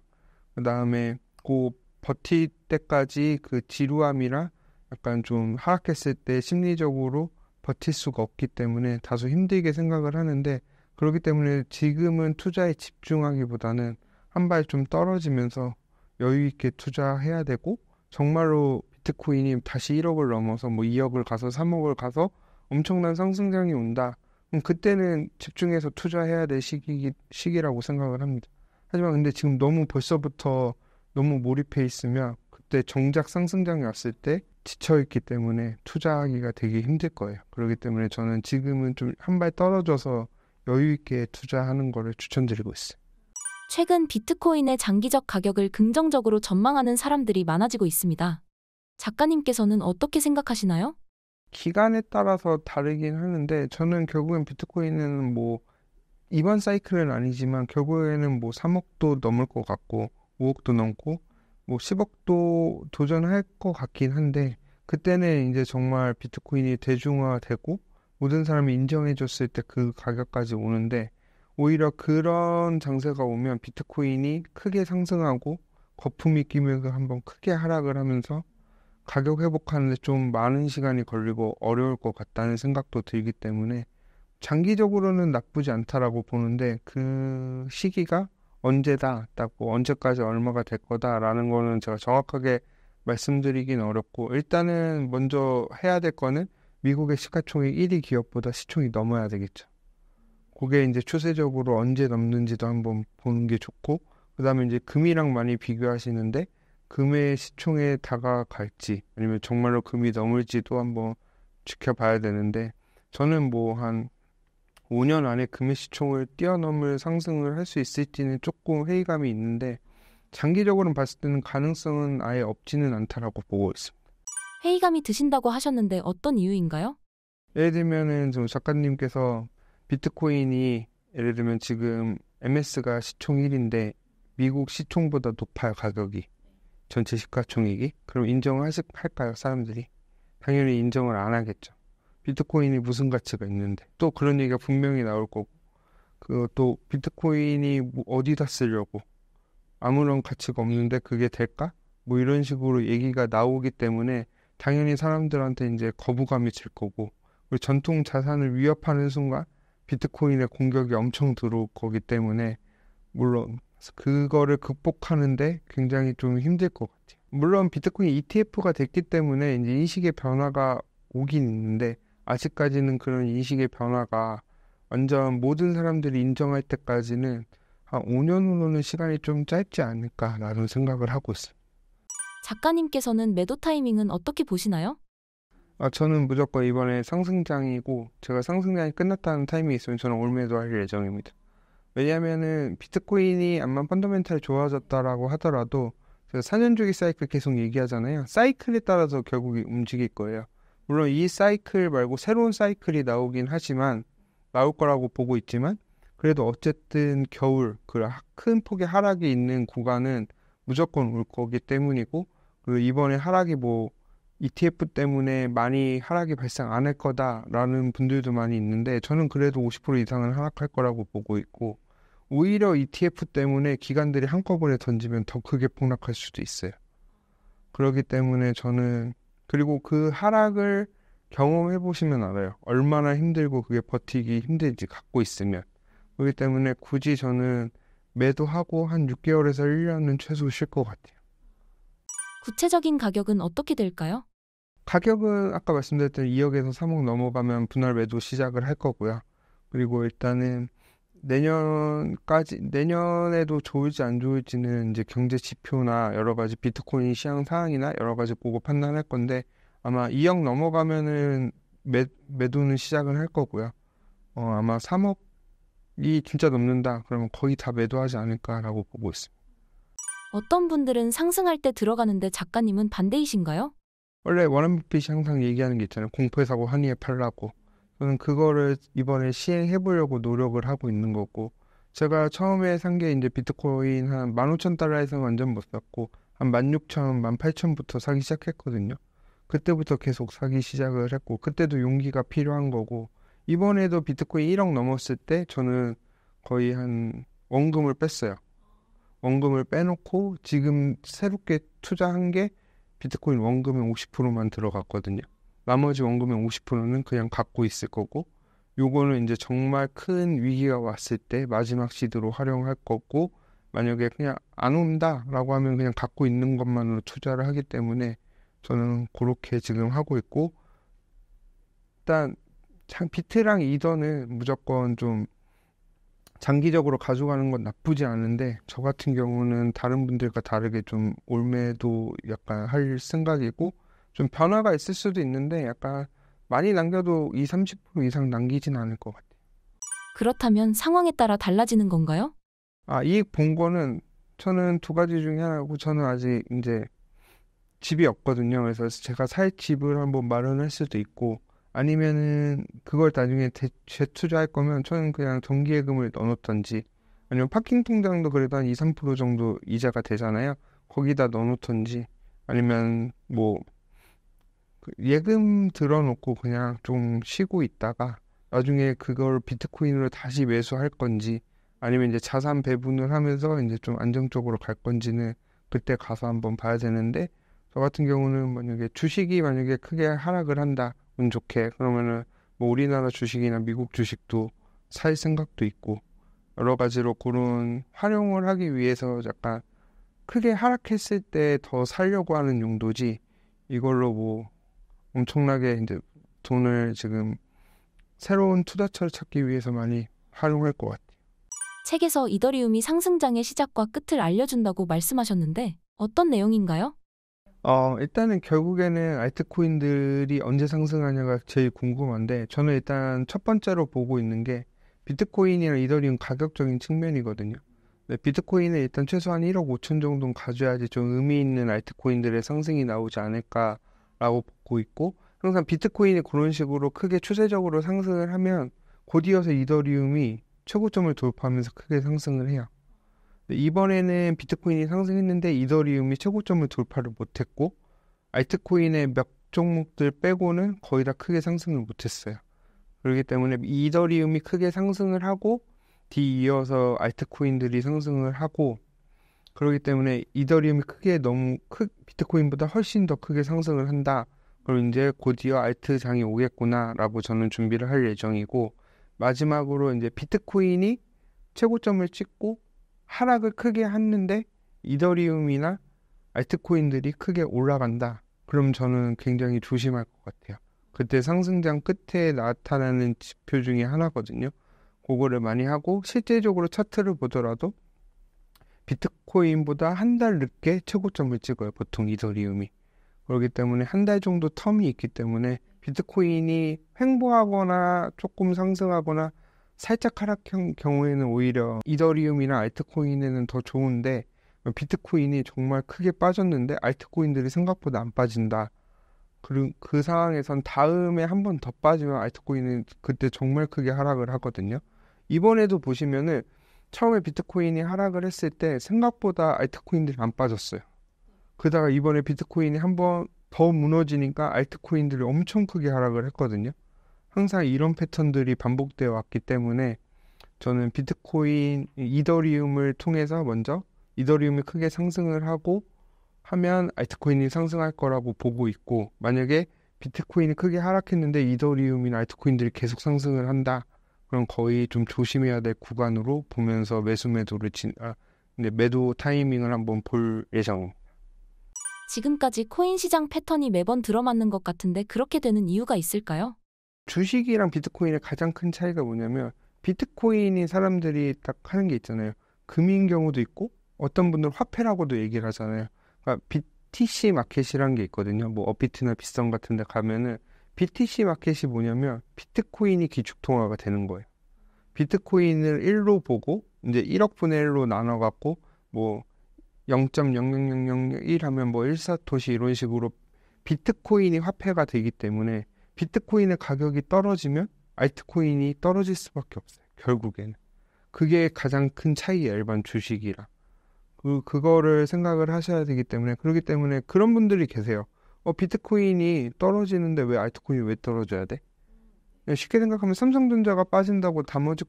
그다음에 그 버틸 때까지 그 지루함이라 약간 좀 하락했을 때 심리적으로 버틸 수가 없기 때문에 다소 힘들게 생각을 하는데 그렇기 때문에 지금은 투자에 집중하기보다는 한 발 좀 떨어지면서 여유 있게 투자해야 되고 정말로 비트코인이 다시 1억을 넘어서 뭐 2억을 가서 3억을 가서 엄청난 상승장이 온다. 그럼 그때는 집중해서 투자해야 될 시기, 시기라고 생각을 합니다. 하지만 근데 지금 너무 벌써부터 너무 몰입해 있으면 그때 정작 상승장이 왔을 때 지쳐있기 때문에 투자하기가 되게 힘들 거예요. 그렇기 때문에 저는 지금은 좀 한 발 떨어져서 여유있게 투자하는 거를 추천드리고 있어요. 최근 비트코인의 장기적 가격을 긍정적으로 전망하는 사람들이 많아지고 있습니다. 작가님께서는 어떻게 생각하시나요? 기간에 따라서 다르긴 하는데 저는 결국엔 비트코인은 뭐 이번 사이클은 아니지만 결국에는 뭐 3억도 넘을 것 같고 5억도 넘고 뭐 10억도 도전할 것 같긴 한데 그때는 이제 정말 비트코인이 대중화되고 모든 사람이 인정해줬을 때 그 가격까지 오는데 오히려 그런 장세가 오면 비트코인이 크게 상승하고 거품이 끼면서 한번 크게 하락을 하면서 가격 회복하는데 좀 많은 시간이 걸리고 어려울 것 같다는 생각도 들기 때문에 장기적으로는 나쁘지 않다라고 보는데 그 시기가 언제다 딱뭐 언제까지 얼마가 될 거다라는 거는 제가 정확하게 말씀드리긴 어렵고 일단은 먼저 해야 될 거는 미국의 시가총액 1위 기업보다 시총이 넘어야 되겠죠. 그게 이제 추세적으로 언제 넘는지도 한번 보는 게 좋고 그다음에 이제 금이랑 많이 비교하시는데 금의 시총에 다가갈지 아니면 정말로 금이 넘을지도 한번 지켜봐야 되는데 저는 뭐한 5년 안에 금융시총을 뛰어넘을 상승을 할 수 있을지는 조금 회의감이 있는데 장기적으로는 봤을 때는 가능성은 아예 없지는 않다라고 보고 있습니다. 회의감이 드신다고 하셨는데 어떤 이유인가요? 예를 들면좀 작가님께서 비트코인이 예를 들면 지금 MS가 시총 1인데 미국 시총보다 높아요 가격이 전체 시가총액이 그럼 인정을 하실까요 사람들이 당연히 인정을 안 하겠죠. 비트코인이 무슨 가치가 있는데 또 그런 얘기가 분명히 나올 거고 그 또 비트코인이 뭐 어디다 쓰려고 아무런 가치가 없는데 그게 될까? 뭐 이런 식으로 얘기가 나오기 때문에 당연히 사람들한테 이제 거부감이 질 거고 우리 전통 자산을 위협하는 순간 비트코인의 공격이 엄청 들어올 거기 때문에 물론 그거를 극복하는데 굉장히 좀 힘들 것 같아요. 물론 비트코인 ETF가 됐기 때문에 이제 인식의 변화가 오긴 있는데 아직까지는 그런 인식의 변화가 완전 모든 사람들이 인정할 때까지는 한 5년 으로는 시간이 좀 짧지 않을까라는 생각을 하고 있어요. 작가님께서는 매도 타이밍은 어떻게 보시나요? 아, 저는 무조건 이번에 상승장이고 제가 상승장이 끝났다는 타이밍이 있으면 저는 올매도 할 예정입니다. 왜냐하면 비트코인이 암만 펀더멘탈이 좋아졌다라고 하더라도 4년 주기 사이클 계속 얘기하잖아요. 사이클에 따라서 결국 움직일 거예요. 물론 이 사이클 말고 새로운 사이클이 나오긴 하지만 나올 거라고 보고 있지만 그래도 어쨌든 겨울 그 큰 폭의 하락이 있는 구간은 무조건 올 거기 때문이고 그리고 이번에 하락이 뭐 ETF 때문에 많이 하락이 발생 안 할 거다라는 분들도 많이 있는데 저는 그래도 50% 이상은 하락할 거라고 보고 있고 오히려 ETF 때문에 기관들이 한꺼번에 던지면 더 크게 폭락할 수도 있어요. 그렇기 때문에 저는 그리고 그 하락을 경험해 보시면 알아요. 얼마나 힘들고 그게 버티기 힘든지 갖고 있으면. 그렇기 때문에 굳이 저는 매도하고 한 6개월에서 1년은 최소 쉴 것 같아요. 구체적인 가격은 어떻게 될까요? 가격은 아까 말씀드렸던 2억에서 3억 넘어가면 분할 매도 시작을 할 거고요. 그리고 일단은 내년까지 내년에도 좋을지 안 좋을지는 이제 경제 지표나 여러 가지 비트코인 시향 상황이나 여러 가지 보고 판단할 건데 아마 2억 넘어가면은 매, 매도는 시작을 할 거고요. 어, 아마 3억이 진짜 넘는다 그러면 거의 다 매도하지 않을까라고 보고 있습니다. 어떤 분들은 상승할 때 들어가는데 작가님은 반대이신가요? 원래 워런 버핏이 항상 얘기하는 게 있잖아요. 공포의 사고 환희에 팔라고. 저는 그거를 이번에 시행해 보려고 노력을 하고 있는 거고 제가 처음에 산 게 이제 비트코인 한 15,000달러에서 완전 못 샀고 한 16,000, 18,000부터 사기 시작했거든요. 그때부터 계속 사기 시작을 했고 그때도 용기가 필요한 거고 이번에도 비트코인 1억 넘었을 때 저는 거의 한 원금을 뺐어요. 원금을 빼놓고 지금 새롭게 투자한 게 비트코인 원금의 50%만 들어갔거든요. 나머지 원금의 50%는 그냥 갖고 있을 거고 요거는 이제 정말 큰 위기가 왔을 때 마지막 시도로 활용할 거고 만약에 그냥 안 온다라고 하면 그냥 갖고 있는 것만으로 투자를 하기 때문에 저는 그렇게 지금 하고 있고 일단 비트랑 이더는 무조건 좀 장기적으로 가져가는 건 나쁘지 않은데 저 같은 경우는 다른 분들과 다르게 좀 올매도 약간 할 생각이고 좀 변화가 있을 수도 있는데 약간 많이 남겨도 2, 30% 이상 남기진 않을 것 같아요. 그렇다면 상황에 따라 달라지는 건가요? 아, 이익 본 거는 저는 두 가지 중에 하나고 저는 아직 이제 집이 없거든요. 그래서 제가 살 집을 한번 마련할 수도 있고 아니면은 그걸 나중에 대, 재투자할 거면 저는 그냥 정기예금을 넣어놓던지 아니면 파킹 통장도 그래도 한 2, 3% 정도 이자가 되잖아요. 거기다 넣어놓던지 아니면 뭐그 예금 들어놓고 그냥 좀 쉬고 있다가 나중에 그걸 비트코인으로 다시 매수할 건지 아니면 이제 자산 배분을 하면서 이제 좀 안정적으로 갈 건지는 그때 가서 한번 봐야 되는데 저 같은 경우는 만약에 주식이 만약에 크게 하락을 한다 운 좋게 그러면은 뭐 우리나라 주식이나 미국 주식도 살 생각도 있고 여러 가지로 그런 활용을 하기 위해서 약간 크게 하락했을 때 더 살려고 하는 용도지 이걸로 뭐 엄청나게 이제 돈을 지금 새로운 투자처를 찾기 위해서 많이 활용할 것 같아요. 책에서 이더리움이 상승장의 시작과 끝을 알려준다고 말씀하셨는데 어떤 내용인가요? 어, 일단은 결국에는 알트코인들이 언제 상승하냐가 제일 궁금한데 저는 일단 첫 번째로 보고 있는 게 비트코인이나 이더리움 가격적인 측면이거든요. 네, 비트코인은 일단 최소한 1억 5천 정도는 가져야지 좀 의미 있는 알트코인들의 상승이 나오지 않을까 라고 보고 있고 항상 비트코인이 그런 식으로 크게 추세적으로 상승을 하면 곧이어서 이더리움이 최고점을 돌파하면서 크게 상승을 해요. 이번에는 비트코인이 상승했는데 이더리움이 최고점을 돌파를 못했고 알트코인의 몇 종목들 빼고는 거의 다 크게 상승을 못했어요. 그렇기 때문에 이더리움이 크게 상승을 하고 뒤 이어서 알트코인들이 상승을 하고 그렇기 때문에 이더리움이 크게 너무 크, 게 비트코인보다 훨씬 더 크게 상승을 한다. 그럼 이제 곧이어 알트장이 오겠구나라고 저는 준비를 할 예정이고 마지막으로 이제 비트코인이 최고점을 찍고 하락을 크게 했는데 이더리움이나 알트코인들이 크게 올라간다. 그럼 저는 굉장히 조심할 것 같아요. 그때 상승장 끝에 나타나는 지표 중에 하나거든요. 그거를 많이 하고 실제적으로 차트를 보더라도 비트코인보다 한 달 늦게 최고점을 찍어요. 보통 이더리움이. 그렇기 때문에 한 달 정도 텀이 있기 때문에 비트코인이 횡보하거나 조금 상승하거나 살짝 하락한 경우에는 오히려 이더리움이나 알트코인에는 더 좋은데 비트코인이 정말 크게 빠졌는데 알트코인들이 생각보다 안 빠진다. 그리고 그 상황에선 다음에 한 번 더 빠지면 알트코인은 그때 정말 크게 하락을 하거든요. 이번에도 보시면은 처음에 비트코인이 하락을 했을 때 생각보다 알트코인들이 안 빠졌어요. 그다가 이번에 비트코인이 한 번 더 무너지니까 알트코인들이 엄청 크게 하락을 했거든요. 항상 이런 패턴들이 반복되어 왔기 때문에 저는 비트코인 이더리움을 통해서 먼저 이더리움이 크게 상승을 하고 하면 알트코인이 상승할 거라고 보고 있고 만약에 비트코인이 크게 하락했는데 이더리움이나 알트코인들이 계속 상승을 한다 그럼 거의 좀 조심해야 될 구간으로 보면서 매수 매도를 진, 아, 근데 매도 타이밍을 한번 볼 예정. 지금까지 코인 시장 패턴이 매번 들어맞는 것 같은데 그렇게 되는 이유가 있을까요? 주식이랑 비트코인의 가장 큰 차이가 뭐냐면 비트코인이 사람들이 딱 하는 게 있잖아요. 금인 경우도 있고 어떤 분들 화폐라고도 얘기를 하잖아요. 그러니까 BTC 마켓이란 게 있거든요. 뭐어피트나 비썸 같은 데 가면은 BTC 마켓이 뭐냐면 비트코인이 기축통화가 되는 거예요. 비트코인을 1로 보고 이제 1억분의 1로 나눠 갖고 뭐 0.00001 하면 뭐 1사토시 이런 식으로 비트코인이 화폐가 되기 때문에 비트코인의 가격이 떨어지면 알트코인이 떨어질 수밖에 없어요. 결국에는. 그게 가장 큰 차이예요. 일반 주식이라 그, 그거를 생각을 하셔야 되기 때문에 그렇기 때문에 그런 분들이 계세요. 어, 비트코인이 떨어지는데 왜 알트코인이 왜 떨어져야 돼? 예, 쉽게 생각하면 삼성전자가 빠진다고 나머지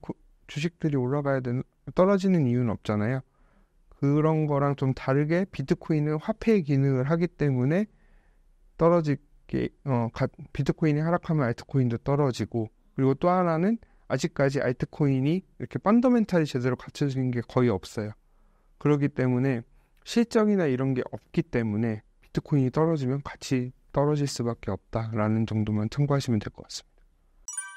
주식들이 올라가야 되는 떨어지는 이유는 없잖아요. 그런 거랑 좀 다르게 비트코인은 화폐 기능을 하기 때문에 떨어지게 어 비트코인이 하락하면 알트코인도 떨어지고 그리고 또 하나는 아직까지 알트코인이 이렇게 펀더멘탈이 제대로 갖춰진 게 거의 없어요. 그렇기 때문에 실적이나 이런 게 없기 때문에 비트코인이 떨어지면 같이 떨어질 수밖에 없다라는 정도만 참고하시면 될 것 같습니다.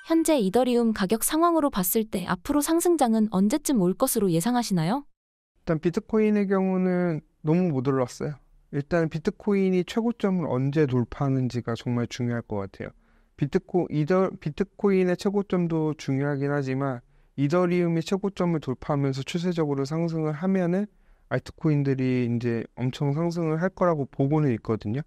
현재 이더리움 가격 상황으로 봤을 때 앞으로 상승장은 언제쯤 올 것으로 예상하시나요? 일단 비트코인의 경우는 너무 못 올랐어요. 일단 비트코인이 최고점을 언제 돌파하는지가 정말 중요할 것 같아요. 비트코 이더 비트코인의 최고점도 중요하긴 하지만 이더리움이 최고점을 돌파하면서 추세적으로 상승을 하면은 알트코인들이 이제 엄청 상승을 할 거라고 보고는 있거든요.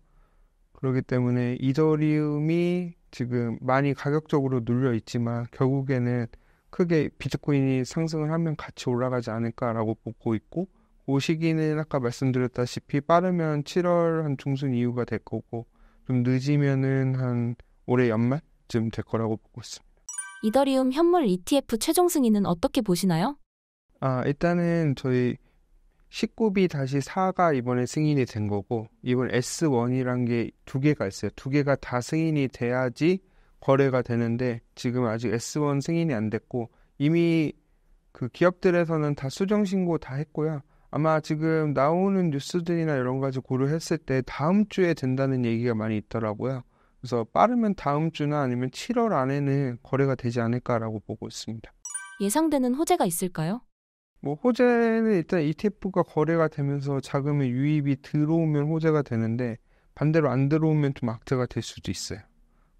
그렇기 때문에 이더리움이 지금 많이 가격적으로 눌려 있지만 결국에는 크게 비트코인이 상승을 하면 같이 올라가지 않을까라고 보고 있고 오그 시기는 아까 말씀드렸다시피 빠르면 7월 한 중순 이후가 될 거고 좀 늦으면은 한 올해 연말쯤 될 거라고 보고 있습니다. 이더리움 현물 ETF 최종 승인은 어떻게 보시나요? 아 일단은 저희 19B-4가 이번에 승인이 된 거고 이번 S1이란 게 두 개가 있어요. 두 개가 다 승인이 돼야지 거래가 되는데 지금 아직 S1 승인이 안 됐고 이미 그 기업들에서는 다 수정 신고 다 했고요. 아마 지금 나오는 뉴스들이나 이런 가지 고려했을 때 다음 주에 된다는 얘기가 많이 있더라고요. 그래서 빠르면 다음 주나 아니면 7월 안에는 거래가 되지 않을까라고 보고 있습니다. 예상되는 호재가 있을까요? 뭐 호재는 일단 ETF가 거래가 되면서 자금의 유입이 들어오면 호재가 되는데 반대로 안 들어오면 좀 악재가 될 수도 있어요.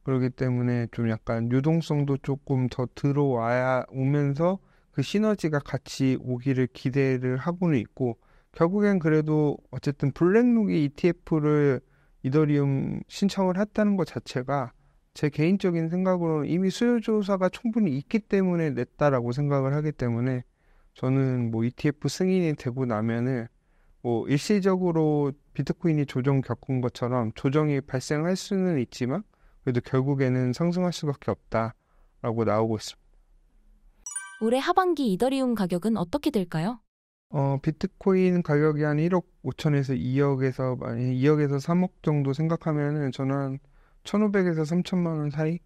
그렇기 때문에 좀 약간 유동성도 조금 더 들어와야 오면서 그 시너지가 같이 오기를 기대를 하고는 있고 결국엔 그래도 어쨌든 블랙록이 ETF를 이더리움 신청을 했다는 것 자체가 제 개인적인 생각으로는 이미 수요조사가 충분히 있기 때문에 냈다라고 생각을 하기 때문에 저는 뭐 ETF 승인이 되고 나면은 뭐 일시적으로 비트코인이 조정 겪은 것처럼 조정이 발생할 수는 있지만 그래도 결국에는 상승할 수밖에 없다라고 나오고 있습니다. 올해 하반기 이더리움 가격은 어떻게 될까요? 어, 비트코인 가격이 한 1억 5천에서 2억에서 많이 2억에서 3억 정도 생각하면은 저는 1,500에서 3천만 원 사이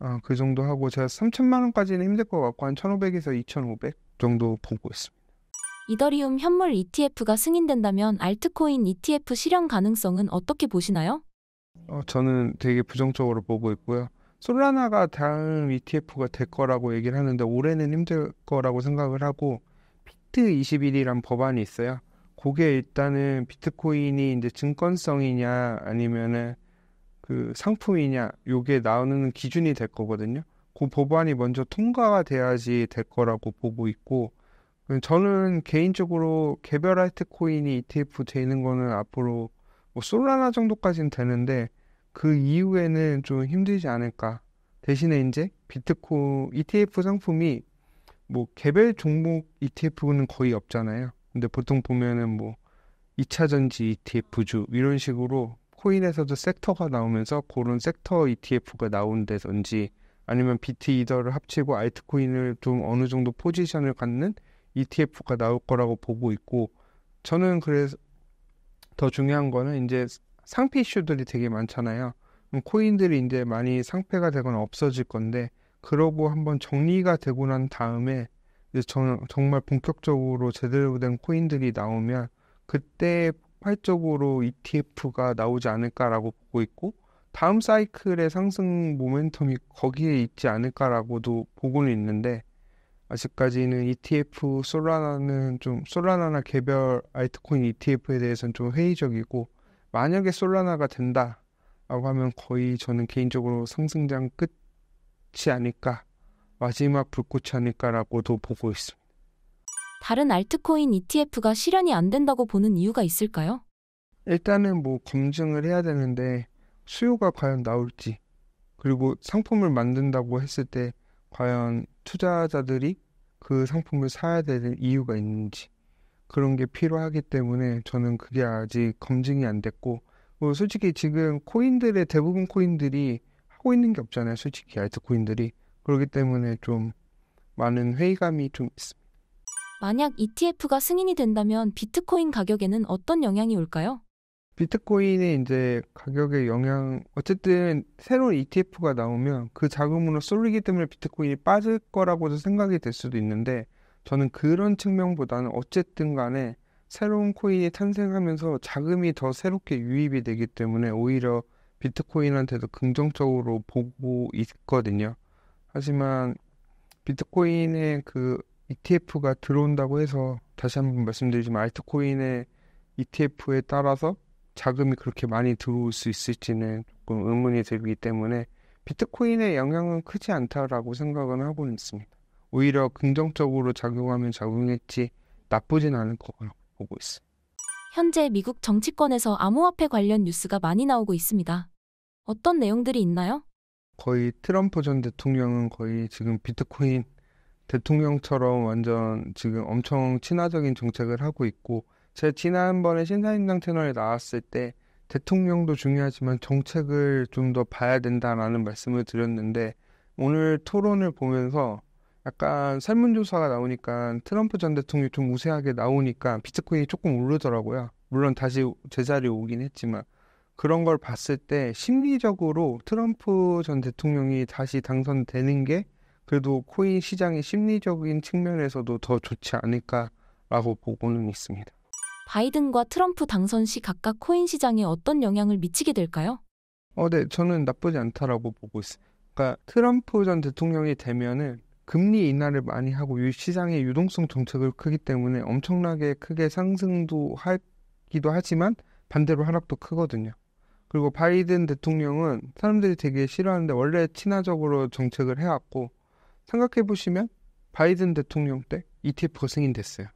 어, 그 정도 하고 제가 3천만 원까지는 힘들 것 같고 한 1,500에서 2,500 정도 보고 있습니다. 이더리움 현물 ETF가 승인된다면 알트코인 ETF 실현 가능성은 어떻게 보시나요? 어, 저는 되게 부정적으로 보고 있고요. 솔라나가 다음 ETF가 될 거라고 얘기를 하는데 올해는 힘들 거라고 생각을 하고 피트 21이란 법안이 있어요. 그게 일단은 비트코인이 이제 증권성이냐 아니면은 그 상품이냐 요게 나오는 기준이 될 거거든요. 그 법안이 먼저 통과가 돼야지 될 거라고 보고 있고 저는 개인적으로 개별 알트코인이 ETF 되는 거는 앞으로 뭐 솔라나 정도까지는 되는데 그 이후에는 좀 힘들지 않을까 대신에 이제 비트코 ETF 상품이 뭐 개별 종목 ETF는 거의 없잖아요. 근데 보통 보면은 뭐 2차 전지 ETF주 이런 식으로 코인에서도 섹터가 나오면서 그런 섹터 ETF가 나온 다든지 아니면 비트 이더를 합치고 알트코인을 좀 어느 정도 포지션을 갖는 ETF가 나올 거라고 보고 있고 저는 그래서 더 중요한 거는 이제 상패 이슈들이 되게 많잖아요. 코인들이 이제 많이 상패가 되거나 없어질 건데 그러고 한번 정리가 되고 난 다음에 이제 정, 정말 본격적으로 제대로 된 코인들이 나오면 그때 활적으로 ETF가 나오지 않을까라고 보고 있고 다음 사이클의 상승 모멘텀이 거기에 있지 않을까라고도 보고는 있는데 아직까지는 ETF 솔라나는 좀 솔라나나 개별 알트코인 ETF에 대해서는 좀 회의적이고 만약에 솔라나가 된다라고 하면 거의 저는 개인적으로 상승장 끝이 아닐까 마지막 불꽃이 아닐까라고도 보고 있습니다. 다른 알트코인 ETF가 실현이 안 된다고 보는 이유가 있을까요? 일단은 뭐 검증을 해야 되는데 수요가 과연 나올지 그리고 상품을 만든다고 했을 때 과연 투자자들이 그 상품을 사야 되는 이유가 있는지 그런 게 필요하기 때문에 저는 그게 아직 검증이 안 됐고 뭐 솔직히 지금 코인들의 대부분 코인들이 하고 있는 게 없잖아요 솔직히 알트코인들이 그렇기 때문에 좀 많은 회의감이 좀 있습니다. 만약 ETF가 승인이 된다면 비트코인 가격에는 어떤 영향이 올까요? 비트코인의 이제 가격의 영향, 어쨌든 새로운 ETF가 나오면 그 자금으로 쏠리기 때문에 비트코인이 빠질 거라고도 생각이 될 수도 있는데 저는 그런 측면보다는 어쨌든 간에 새로운 코인이 탄생하면서 자금이 더 새롭게 유입이 되기 때문에 오히려 비트코인한테도 긍정적으로 보고 있거든요. 하지만 비트코인의 그 ETF가 들어온다고 해서 다시 한번 말씀드리지만 알트코인의 ETF에 따라서 자금이 그렇게 많이 들어올 수 있을지는 조금 그 의문이 들기 때문에 비트코인의 영향은 크지 않다라고 생각은 하고 있습니다. 오히려 긍정적으로 작용하면 작용했지 나쁘진 않을 거라고 보고 있습니다 현재 미국 정치권에서 암호화폐 관련 뉴스가 많이 나오고 있습니다. 어떤 내용들이 있나요? 거의 트럼프 전 대통령은 거의 지금 비트코인 대통령처럼 완전 지금 엄청 친화적인 정책을 하고 있고 제 지난번에 신사임당 채널에 나왔을 때 대통령도 중요하지만 정책을 좀 더 봐야 된다라는 말씀을 드렸는데 오늘 토론을 보면서 약간 설문조사가 나오니까 트럼프 전 대통령이 좀 우세하게 나오니까 비트코인이 조금 오르더라고요. 물론 다시 제자리에 오긴 했지만 그런 걸 봤을 때 심리적으로 트럼프 전 대통령이 다시 당선되는 게 그래도 코인 시장의 심리적인 측면에서도 더 좋지 않을까라고 보고는 있습니다. 바이든과 트럼프 당선 시 각각 코인 시장에 어떤 영향을 미치게 될까요? 어, 네, 저는 나쁘지 않다라고 보고 있어요. 그러니까 트럼프 전 대통령이 되면은 금리 인하를 많이 하고 시장의 유동성 정책을 크기 때문에 엄청나게 크게 상승도 하기도 하지만 반대로 하락도 크거든요. 그리고 바이든 대통령은 사람들이 되게 싫어하는데 원래 친화적으로 정책을 해왔고 생각해 보시면 바이든 대통령 때 ETF 승인됐어요.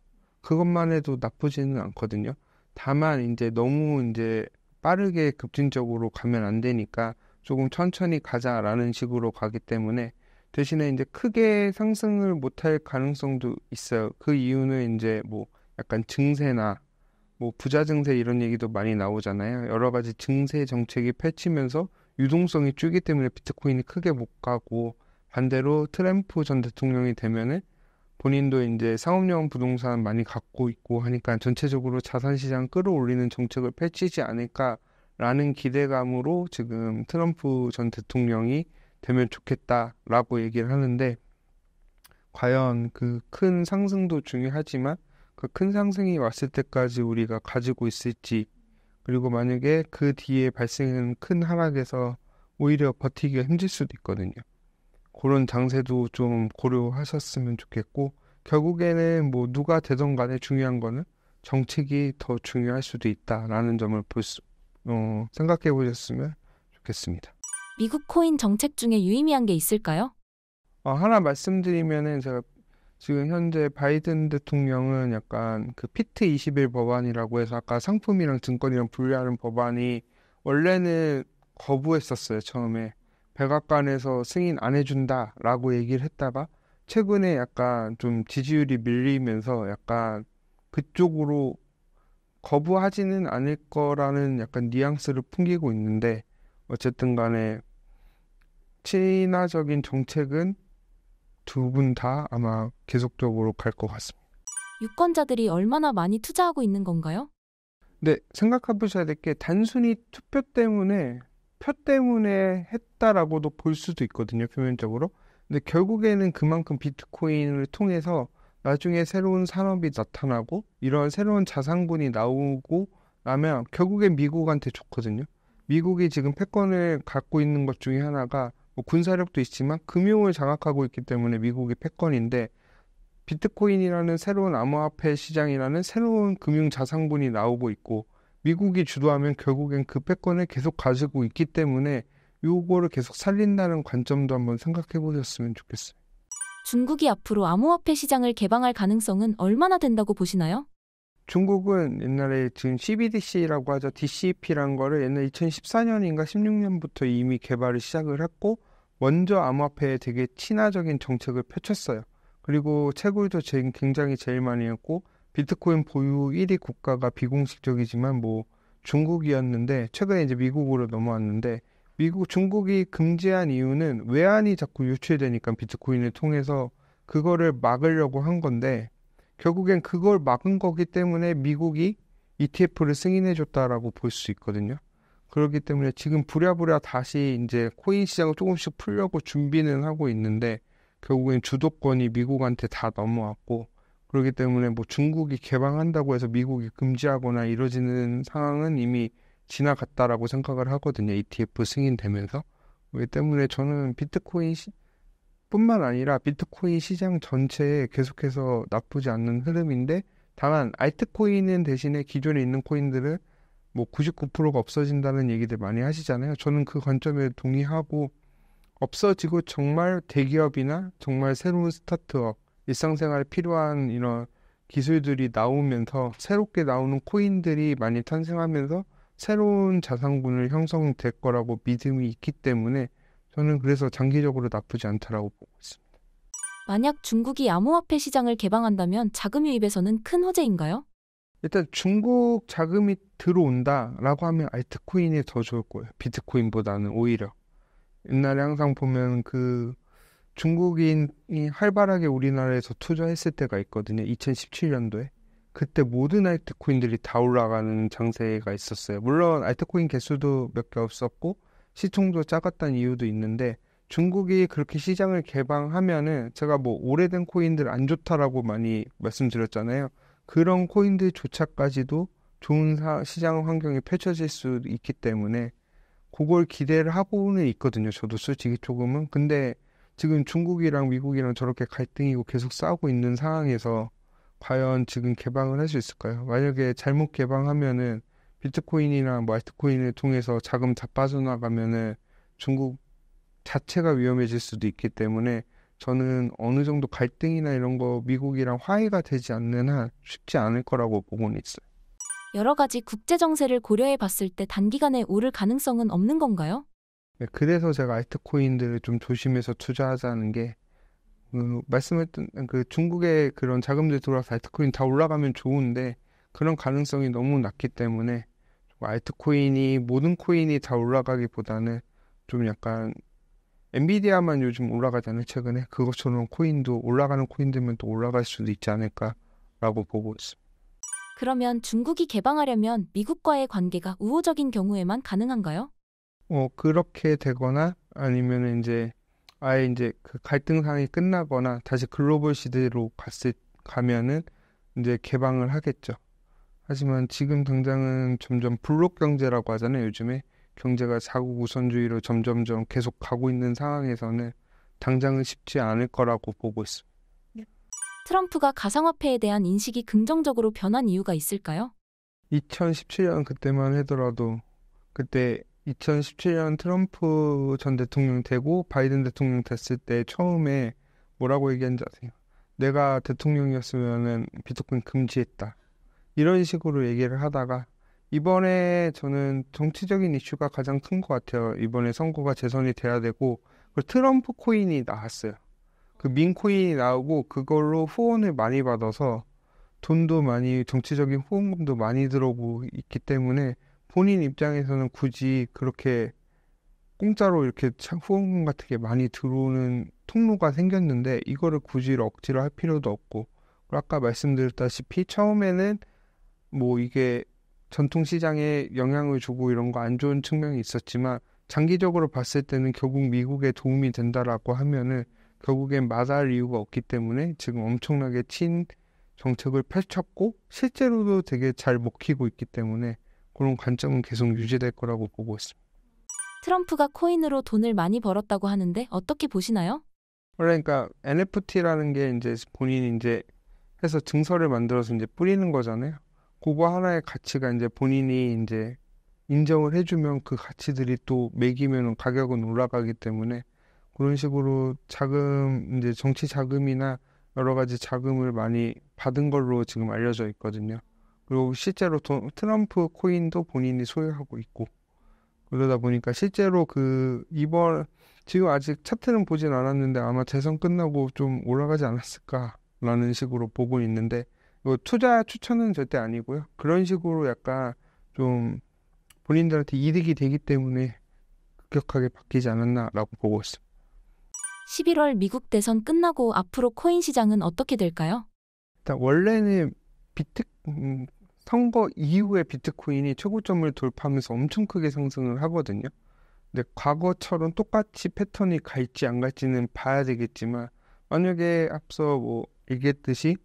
그것만 해도 나쁘지는 않거든요. 다만 이제 너무 이제 빠르게 급진적으로 가면 안 되니까 조금 천천히 가자라는 식으로 가기 때문에 대신에 이제 크게 상승을 못 할 가능성도 있어요. 그 이유는 이제 뭐 약간 증세나 뭐 부자 증세 이런 얘기도 많이 나오잖아요. 여러 가지 증세 정책이 펼치면서 유동성이 줄기 때문에 비트코인이 크게 못 가고 반대로 트램프 전 대통령이 되면은 본인도 이제 상업용 부동산 많이 갖고 있고 하니까 전체적으로 자산시장 끌어올리는 정책을 펼치지 않을까라는 기대감으로 지금 트럼프 전 대통령이 되면 좋겠다라고 얘기를 하는데 과연 그 큰 상승도 중요하지만 그 큰 상승이 왔을 때까지 우리가 가지고 있을지 그리고 만약에 그 뒤에 발생하는 큰 하락에서 오히려 버티기가 힘들 수도 있거든요. 그런 장세도 좀 고려하셨으면 좋겠고 결국에는 뭐 누가 되든 간에 중요한 거는 정책이 더 중요할 수도 있다라는 점을 볼 수, 어, 생각해 보셨으면 좋겠습니다. 미국 코인 정책 중에 유의미한 게 있을까요? 어, 하나 말씀드리면은 제가 지금 현재 바이든 대통령은 약간 그 피트 21 법안이라고 해서 아까 상품이랑 증권이랑 분리하는 법안이 원래는 거부했었어요 처음에 백악관에서 승인 안 해준다라고 얘기를 했다가 최근에 약간 좀 지지율이 밀리면서 약간 그쪽으로 거부하지는 않을 거라는 약간 뉘앙스를 풍기고 있는데 어쨌든 간에 친화적인 정책은 두 분 다 아마 계속적으로 갈 것 같습니다. 유권자들이 얼마나 많이 투자하고 있는 건가요? 네, 생각해 보셔야 될 게 단순히 투표 때문에 표 때문에 했다라고도 볼 수도 있거든요, 표면적으로. 근데 결국에는 그만큼 비트코인을 통해서 나중에 새로운 산업이 나타나고 이런 새로운 자산군이 나오고 나면 결국엔 미국한테 좋거든요. 미국이 지금 패권을 갖고 있는 것 중에 하나가 뭐 군사력도 있지만 금융을 장악하고 있기 때문에 미국이 패권인데 비트코인이라는 새로운 암호화폐 시장이라는 새로운 금융 자산군이 나오고 있고 미국이 주도하면 결국엔 그 패권을 계속 가지고 있기 때문에 요거를 계속 살린다는 관점도 한번 생각해 보셨으면 좋겠어요. 중국이 앞으로 암호화폐 시장을 개방할 가능성은 얼마나 된다고 보시나요? 중국은 옛날에 지금 CBDC라고 하죠. d c p 라는 거를 옛날 2014년인가 16년부터 이미 개발을 시작을 했고 먼저 암호화폐에 되게 친화적인 정책을 펼쳤어요. 그리고 채굴도 굉장히 제일 많이 했고 비트코인 보유 1위 국가가 비공식적이지만 뭐 중국이었는데 최근에 이제 미국으로 넘어왔는데 미국 중국이 금지한 이유는 외환이 자꾸 유출되니까 비트코인을 통해서 그거를 막으려고 한 건데 결국엔 그걸 막은 거기 때문에 미국이 ETF를 승인해줬다라고 볼 수 있거든요. 그렇기 때문에 지금 부랴부랴 다시 이제 코인 시장을 조금씩 풀려고 준비는 하고 있는데 결국엔 주도권이 미국한테 다 넘어왔고 그렇기 때문에 뭐 중국이 개방한다고 해서 미국이 금지하거나 이러지는 상황은 이미 지나갔다라고 생각을 하거든요. ETF 승인되면서. 그렇기 때문에 저는 비트코인 시, 뿐만 아니라 비트코인 시장 전체에 계속해서 나쁘지 않는 흐름인데 다만 알트코인은 대신에 기존에 있는 코인들은 뭐 99%가 없어진다는 얘기들 많이 하시잖아요. 저는 그 관점에 동의하고 없어지고 정말 대기업이나 정말 새로운 스타트업 일상생활에 필요한 이런 기술들이 나오면서 새롭게 나오는 코인들이 많이 탄생하면서 새로운 자산군을 형성될 거라고 믿음이 있기 때문에 저는 그래서 장기적으로 나쁘지 않다라고 보고 있습니다. 만약 중국이 암호화폐 시장을 개방한다면 자금 유입에서는 큰 호재인가요? 일단 중국 자금이 들어온다라고 하면 알트코인이 더 좋을 거예요. 비트코인보다는 오히려. 옛날에 항상 보면 그 중국인이 활발하게 우리나라에서 투자했을 때가 있거든요. 2017년도에. 그때 모든 알트코인들이 다 올라가는 장세가 있었어요. 물론 알트코인 개수도 몇 개 없었고 시총도 작았다는 이유도 있는데 중국이 그렇게 시장을 개방하면은 제가 뭐 오래된 코인들 안 좋다라고 많이 말씀드렸잖아요. 그런 코인들조차까지도 좋은 사, 시장 환경이 펼쳐질 수 있기 때문에 그걸 기대를 하고는 있거든요. 저도 솔직히 조금은. 근데 지금 중국이랑 미국이랑 저렇게 갈등이고 계속 싸우고 있는 상황에서 과연 지금 개방을 할 수 있을까요? 만약에 잘못 개방하면은 비트코인이나 뭐 알트코인을 통해서 자금 다 빠져나가면은 중국 자체가 위험해질 수도 있기 때문에 저는 어느 정도 갈등이나 이런 거 미국이랑 화해가 되지 않는 한 쉽지 않을 거라고 보고는 있어요. 여러 가지 국제 정세를 고려해 봤을 때 단기간에 오를 가능성은 없는 건가요? 네, 그래서 제가 알트코인들을 좀 조심해서 투자하자는 게그 말씀했던 그 중국의 그런 자금들이 돌아서 알트코인 다 올라가면 좋은데 그런 가능성이 너무 낮기 때문에 알트코인이 모든 코인이 다 올라가기보다는 좀 약간 엔비디아만 요즘 올라가잖아요 최근에 그것처럼 코인도 올라가는 코인들면 또 올라갈 수도 있지 않을까라고 보고 있습니다. 그러면 중국이 개방하려면 미국과의 관계가 우호적인 경우에만 가능한가요? 어, 그렇게 되거나 아니면 이제 아예 이제 그 갈등 상이 끝나거나 다시 글로벌 시대로 갔을 가면은 이제 개방을 하겠죠. 하지만 지금 당장은 점점 블록 경제라고 하잖아요. 요즘에 경제가 자국 우선주의로 점점점 계속 가고 있는 상황에서는 당장은 쉽지 않을 거라고 보고 있습니다. 네. 트럼프가 가상화폐에 대한 인식이 긍정적으로 변한 이유가 있을까요? 2017년 그때만 해더라도 그때 2017년 트럼프 전 대통령 되고 바이든 대통령 됐을 때 처음에 뭐라고 얘기했는지 아세요? 내가 대통령이었으면 비트코인 금지했다. 이런 식으로 얘기를 하다가 이번에 저는 정치적인 이슈가 가장 큰 것 같아요. 이번에 선거가 재선이 돼야 되고 그 트럼프 코인이 나왔어요. 그 민코인이 나오고 그걸로 후원을 많이 받아서 돈도 많이 정치적인 후원금도 많이 들어오고 있기 때문에 본인 입장에서는 굳이 그렇게 공짜로 이렇게 후원금 같은 게 많이 들어오는 통로가 생겼는데 이거를 굳이 억지로 할 필요도 없고 아까 말씀드렸다시피 처음에는 뭐 이게 전통 시장에 영향을 주고 이런 거 안 좋은 측면이 있었지만 장기적으로 봤을 때는 결국 미국에 도움이 된다라고 하면은 결국엔 마다할 이유가 없기 때문에 지금 엄청나게 친 정책을 펼쳤고 실제로도 되게 잘 먹히고 있기 때문에 그런 관점은 계속 유지될 거라고 보고 있습니다. 트럼프가 코인으로 돈을 많이 벌었다고 하는데 어떻게 보시나요? 그러니까 NFT라는 게 이제 본인이 이제 해서 증서를 만들어서 이제 뿌리는 거잖아요. 그거 하나의 가치가 이제 본인이 이제 인정을 해주면 그 가치들이 또 매기면 가격은 올라가기 때문에 그런 식으로 자금 이제 정치 자금이나 여러 가지 자금을 많이 받은 걸로 지금 알려져 있거든요. 그리고 실제로 도, 트럼프 코인도 본인이 소유하고 있고 그러다 보니까 실제로 그 이번 지금 아직 차트는 보진 않았는데 아마 재선 끝나고 좀 올라가지 않았을까라는 식으로 보고 있는데 이 투자 추천은 절대 아니고요. 그런 식으로 약간 좀 본인들한테 이득이 되기 때문에 급격하게 바뀌지 않았나라고 보고 있습니다. 11월 미국 대선 끝나고 앞으로 코인 시장은 어떻게 될까요? 일단 원래는 비트 음, 선거 이후에 비트코인이 최고점을 돌파하면서 엄청 크게 상승을 하거든요. 근데 과거처럼 똑같이 패턴이 갈지 안 갈지는 봐야 되겠지만 만약에 앞서 뭐 얘기했듯이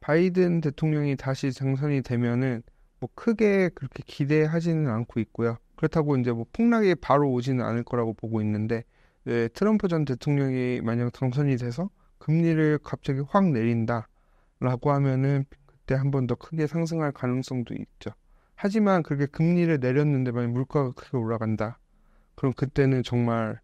바이든 대통령이 다시 당선이 되면은 뭐 크게 그렇게 기대하지는 않고 있고요. 그렇다고 이제 뭐 폭락이 바로 오지는 않을 거라고 보고 있는데 네, 트럼프 전 대통령이 만약 당선이 돼서 금리를 갑자기 확 내린다라고 하면은 때한번더 크게 상승할 가능성도 있죠. 하지만 그렇게 금리를 내렸는데 만약 물가가 크게 올라간다. 그럼 그때는 정말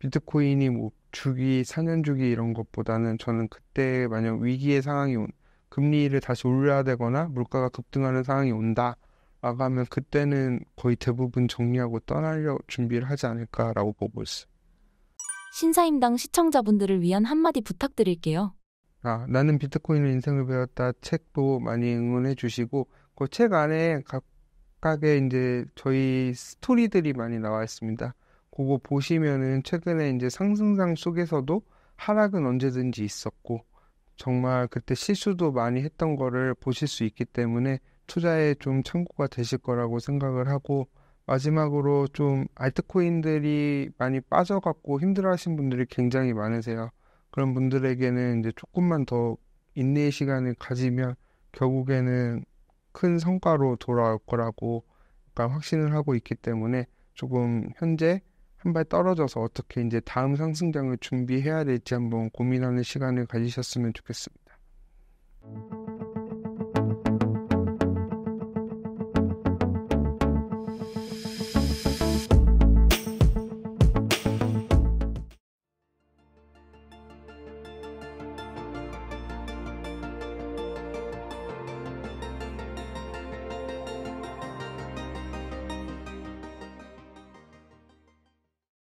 비트코인이 뭐 주기, 4년 주기 이런 것보다는 저는 그때 만약 위기의 상황이 온, 금리를 다시 올려야 되거나 물가가 급등하는 상황이 온다. 라고 하면 그때는 거의 대부분 정리하고 떠나려 준비를 하지 않을까라고 보고 있어요. 신사임당 시청자분들을 위한 한마디 부탁드릴게요. 아, 나는 비트코인을 인생을 배웠다 책도 많이 응원해 주시고 그 책 안에 각각의 이제 저희 스토리들이 많이 나와 있습니다. 그거 보시면은 최근에 이제 상승상 속에서도 하락은 언제든지 있었고 정말 그때 실수도 많이 했던 거를 보실 수 있기 때문에 투자에 좀 참고가 되실 거라고 생각을 하고 마지막으로 좀 알트코인들이 많이 빠져갖고 힘들어하신 분들이 굉장히 많으세요. 그런 분들에게는 이제 조금만 더 인내의 시간을 가지면 결국에는 큰 성과로 돌아올 거라고 약간 확신을 하고 있기 때문에 조금 현재 한 발 떨어져서 어떻게 이제 다음 상승장을 준비해야 될지 한번 고민하는 시간을 가지셨으면 좋겠습니다.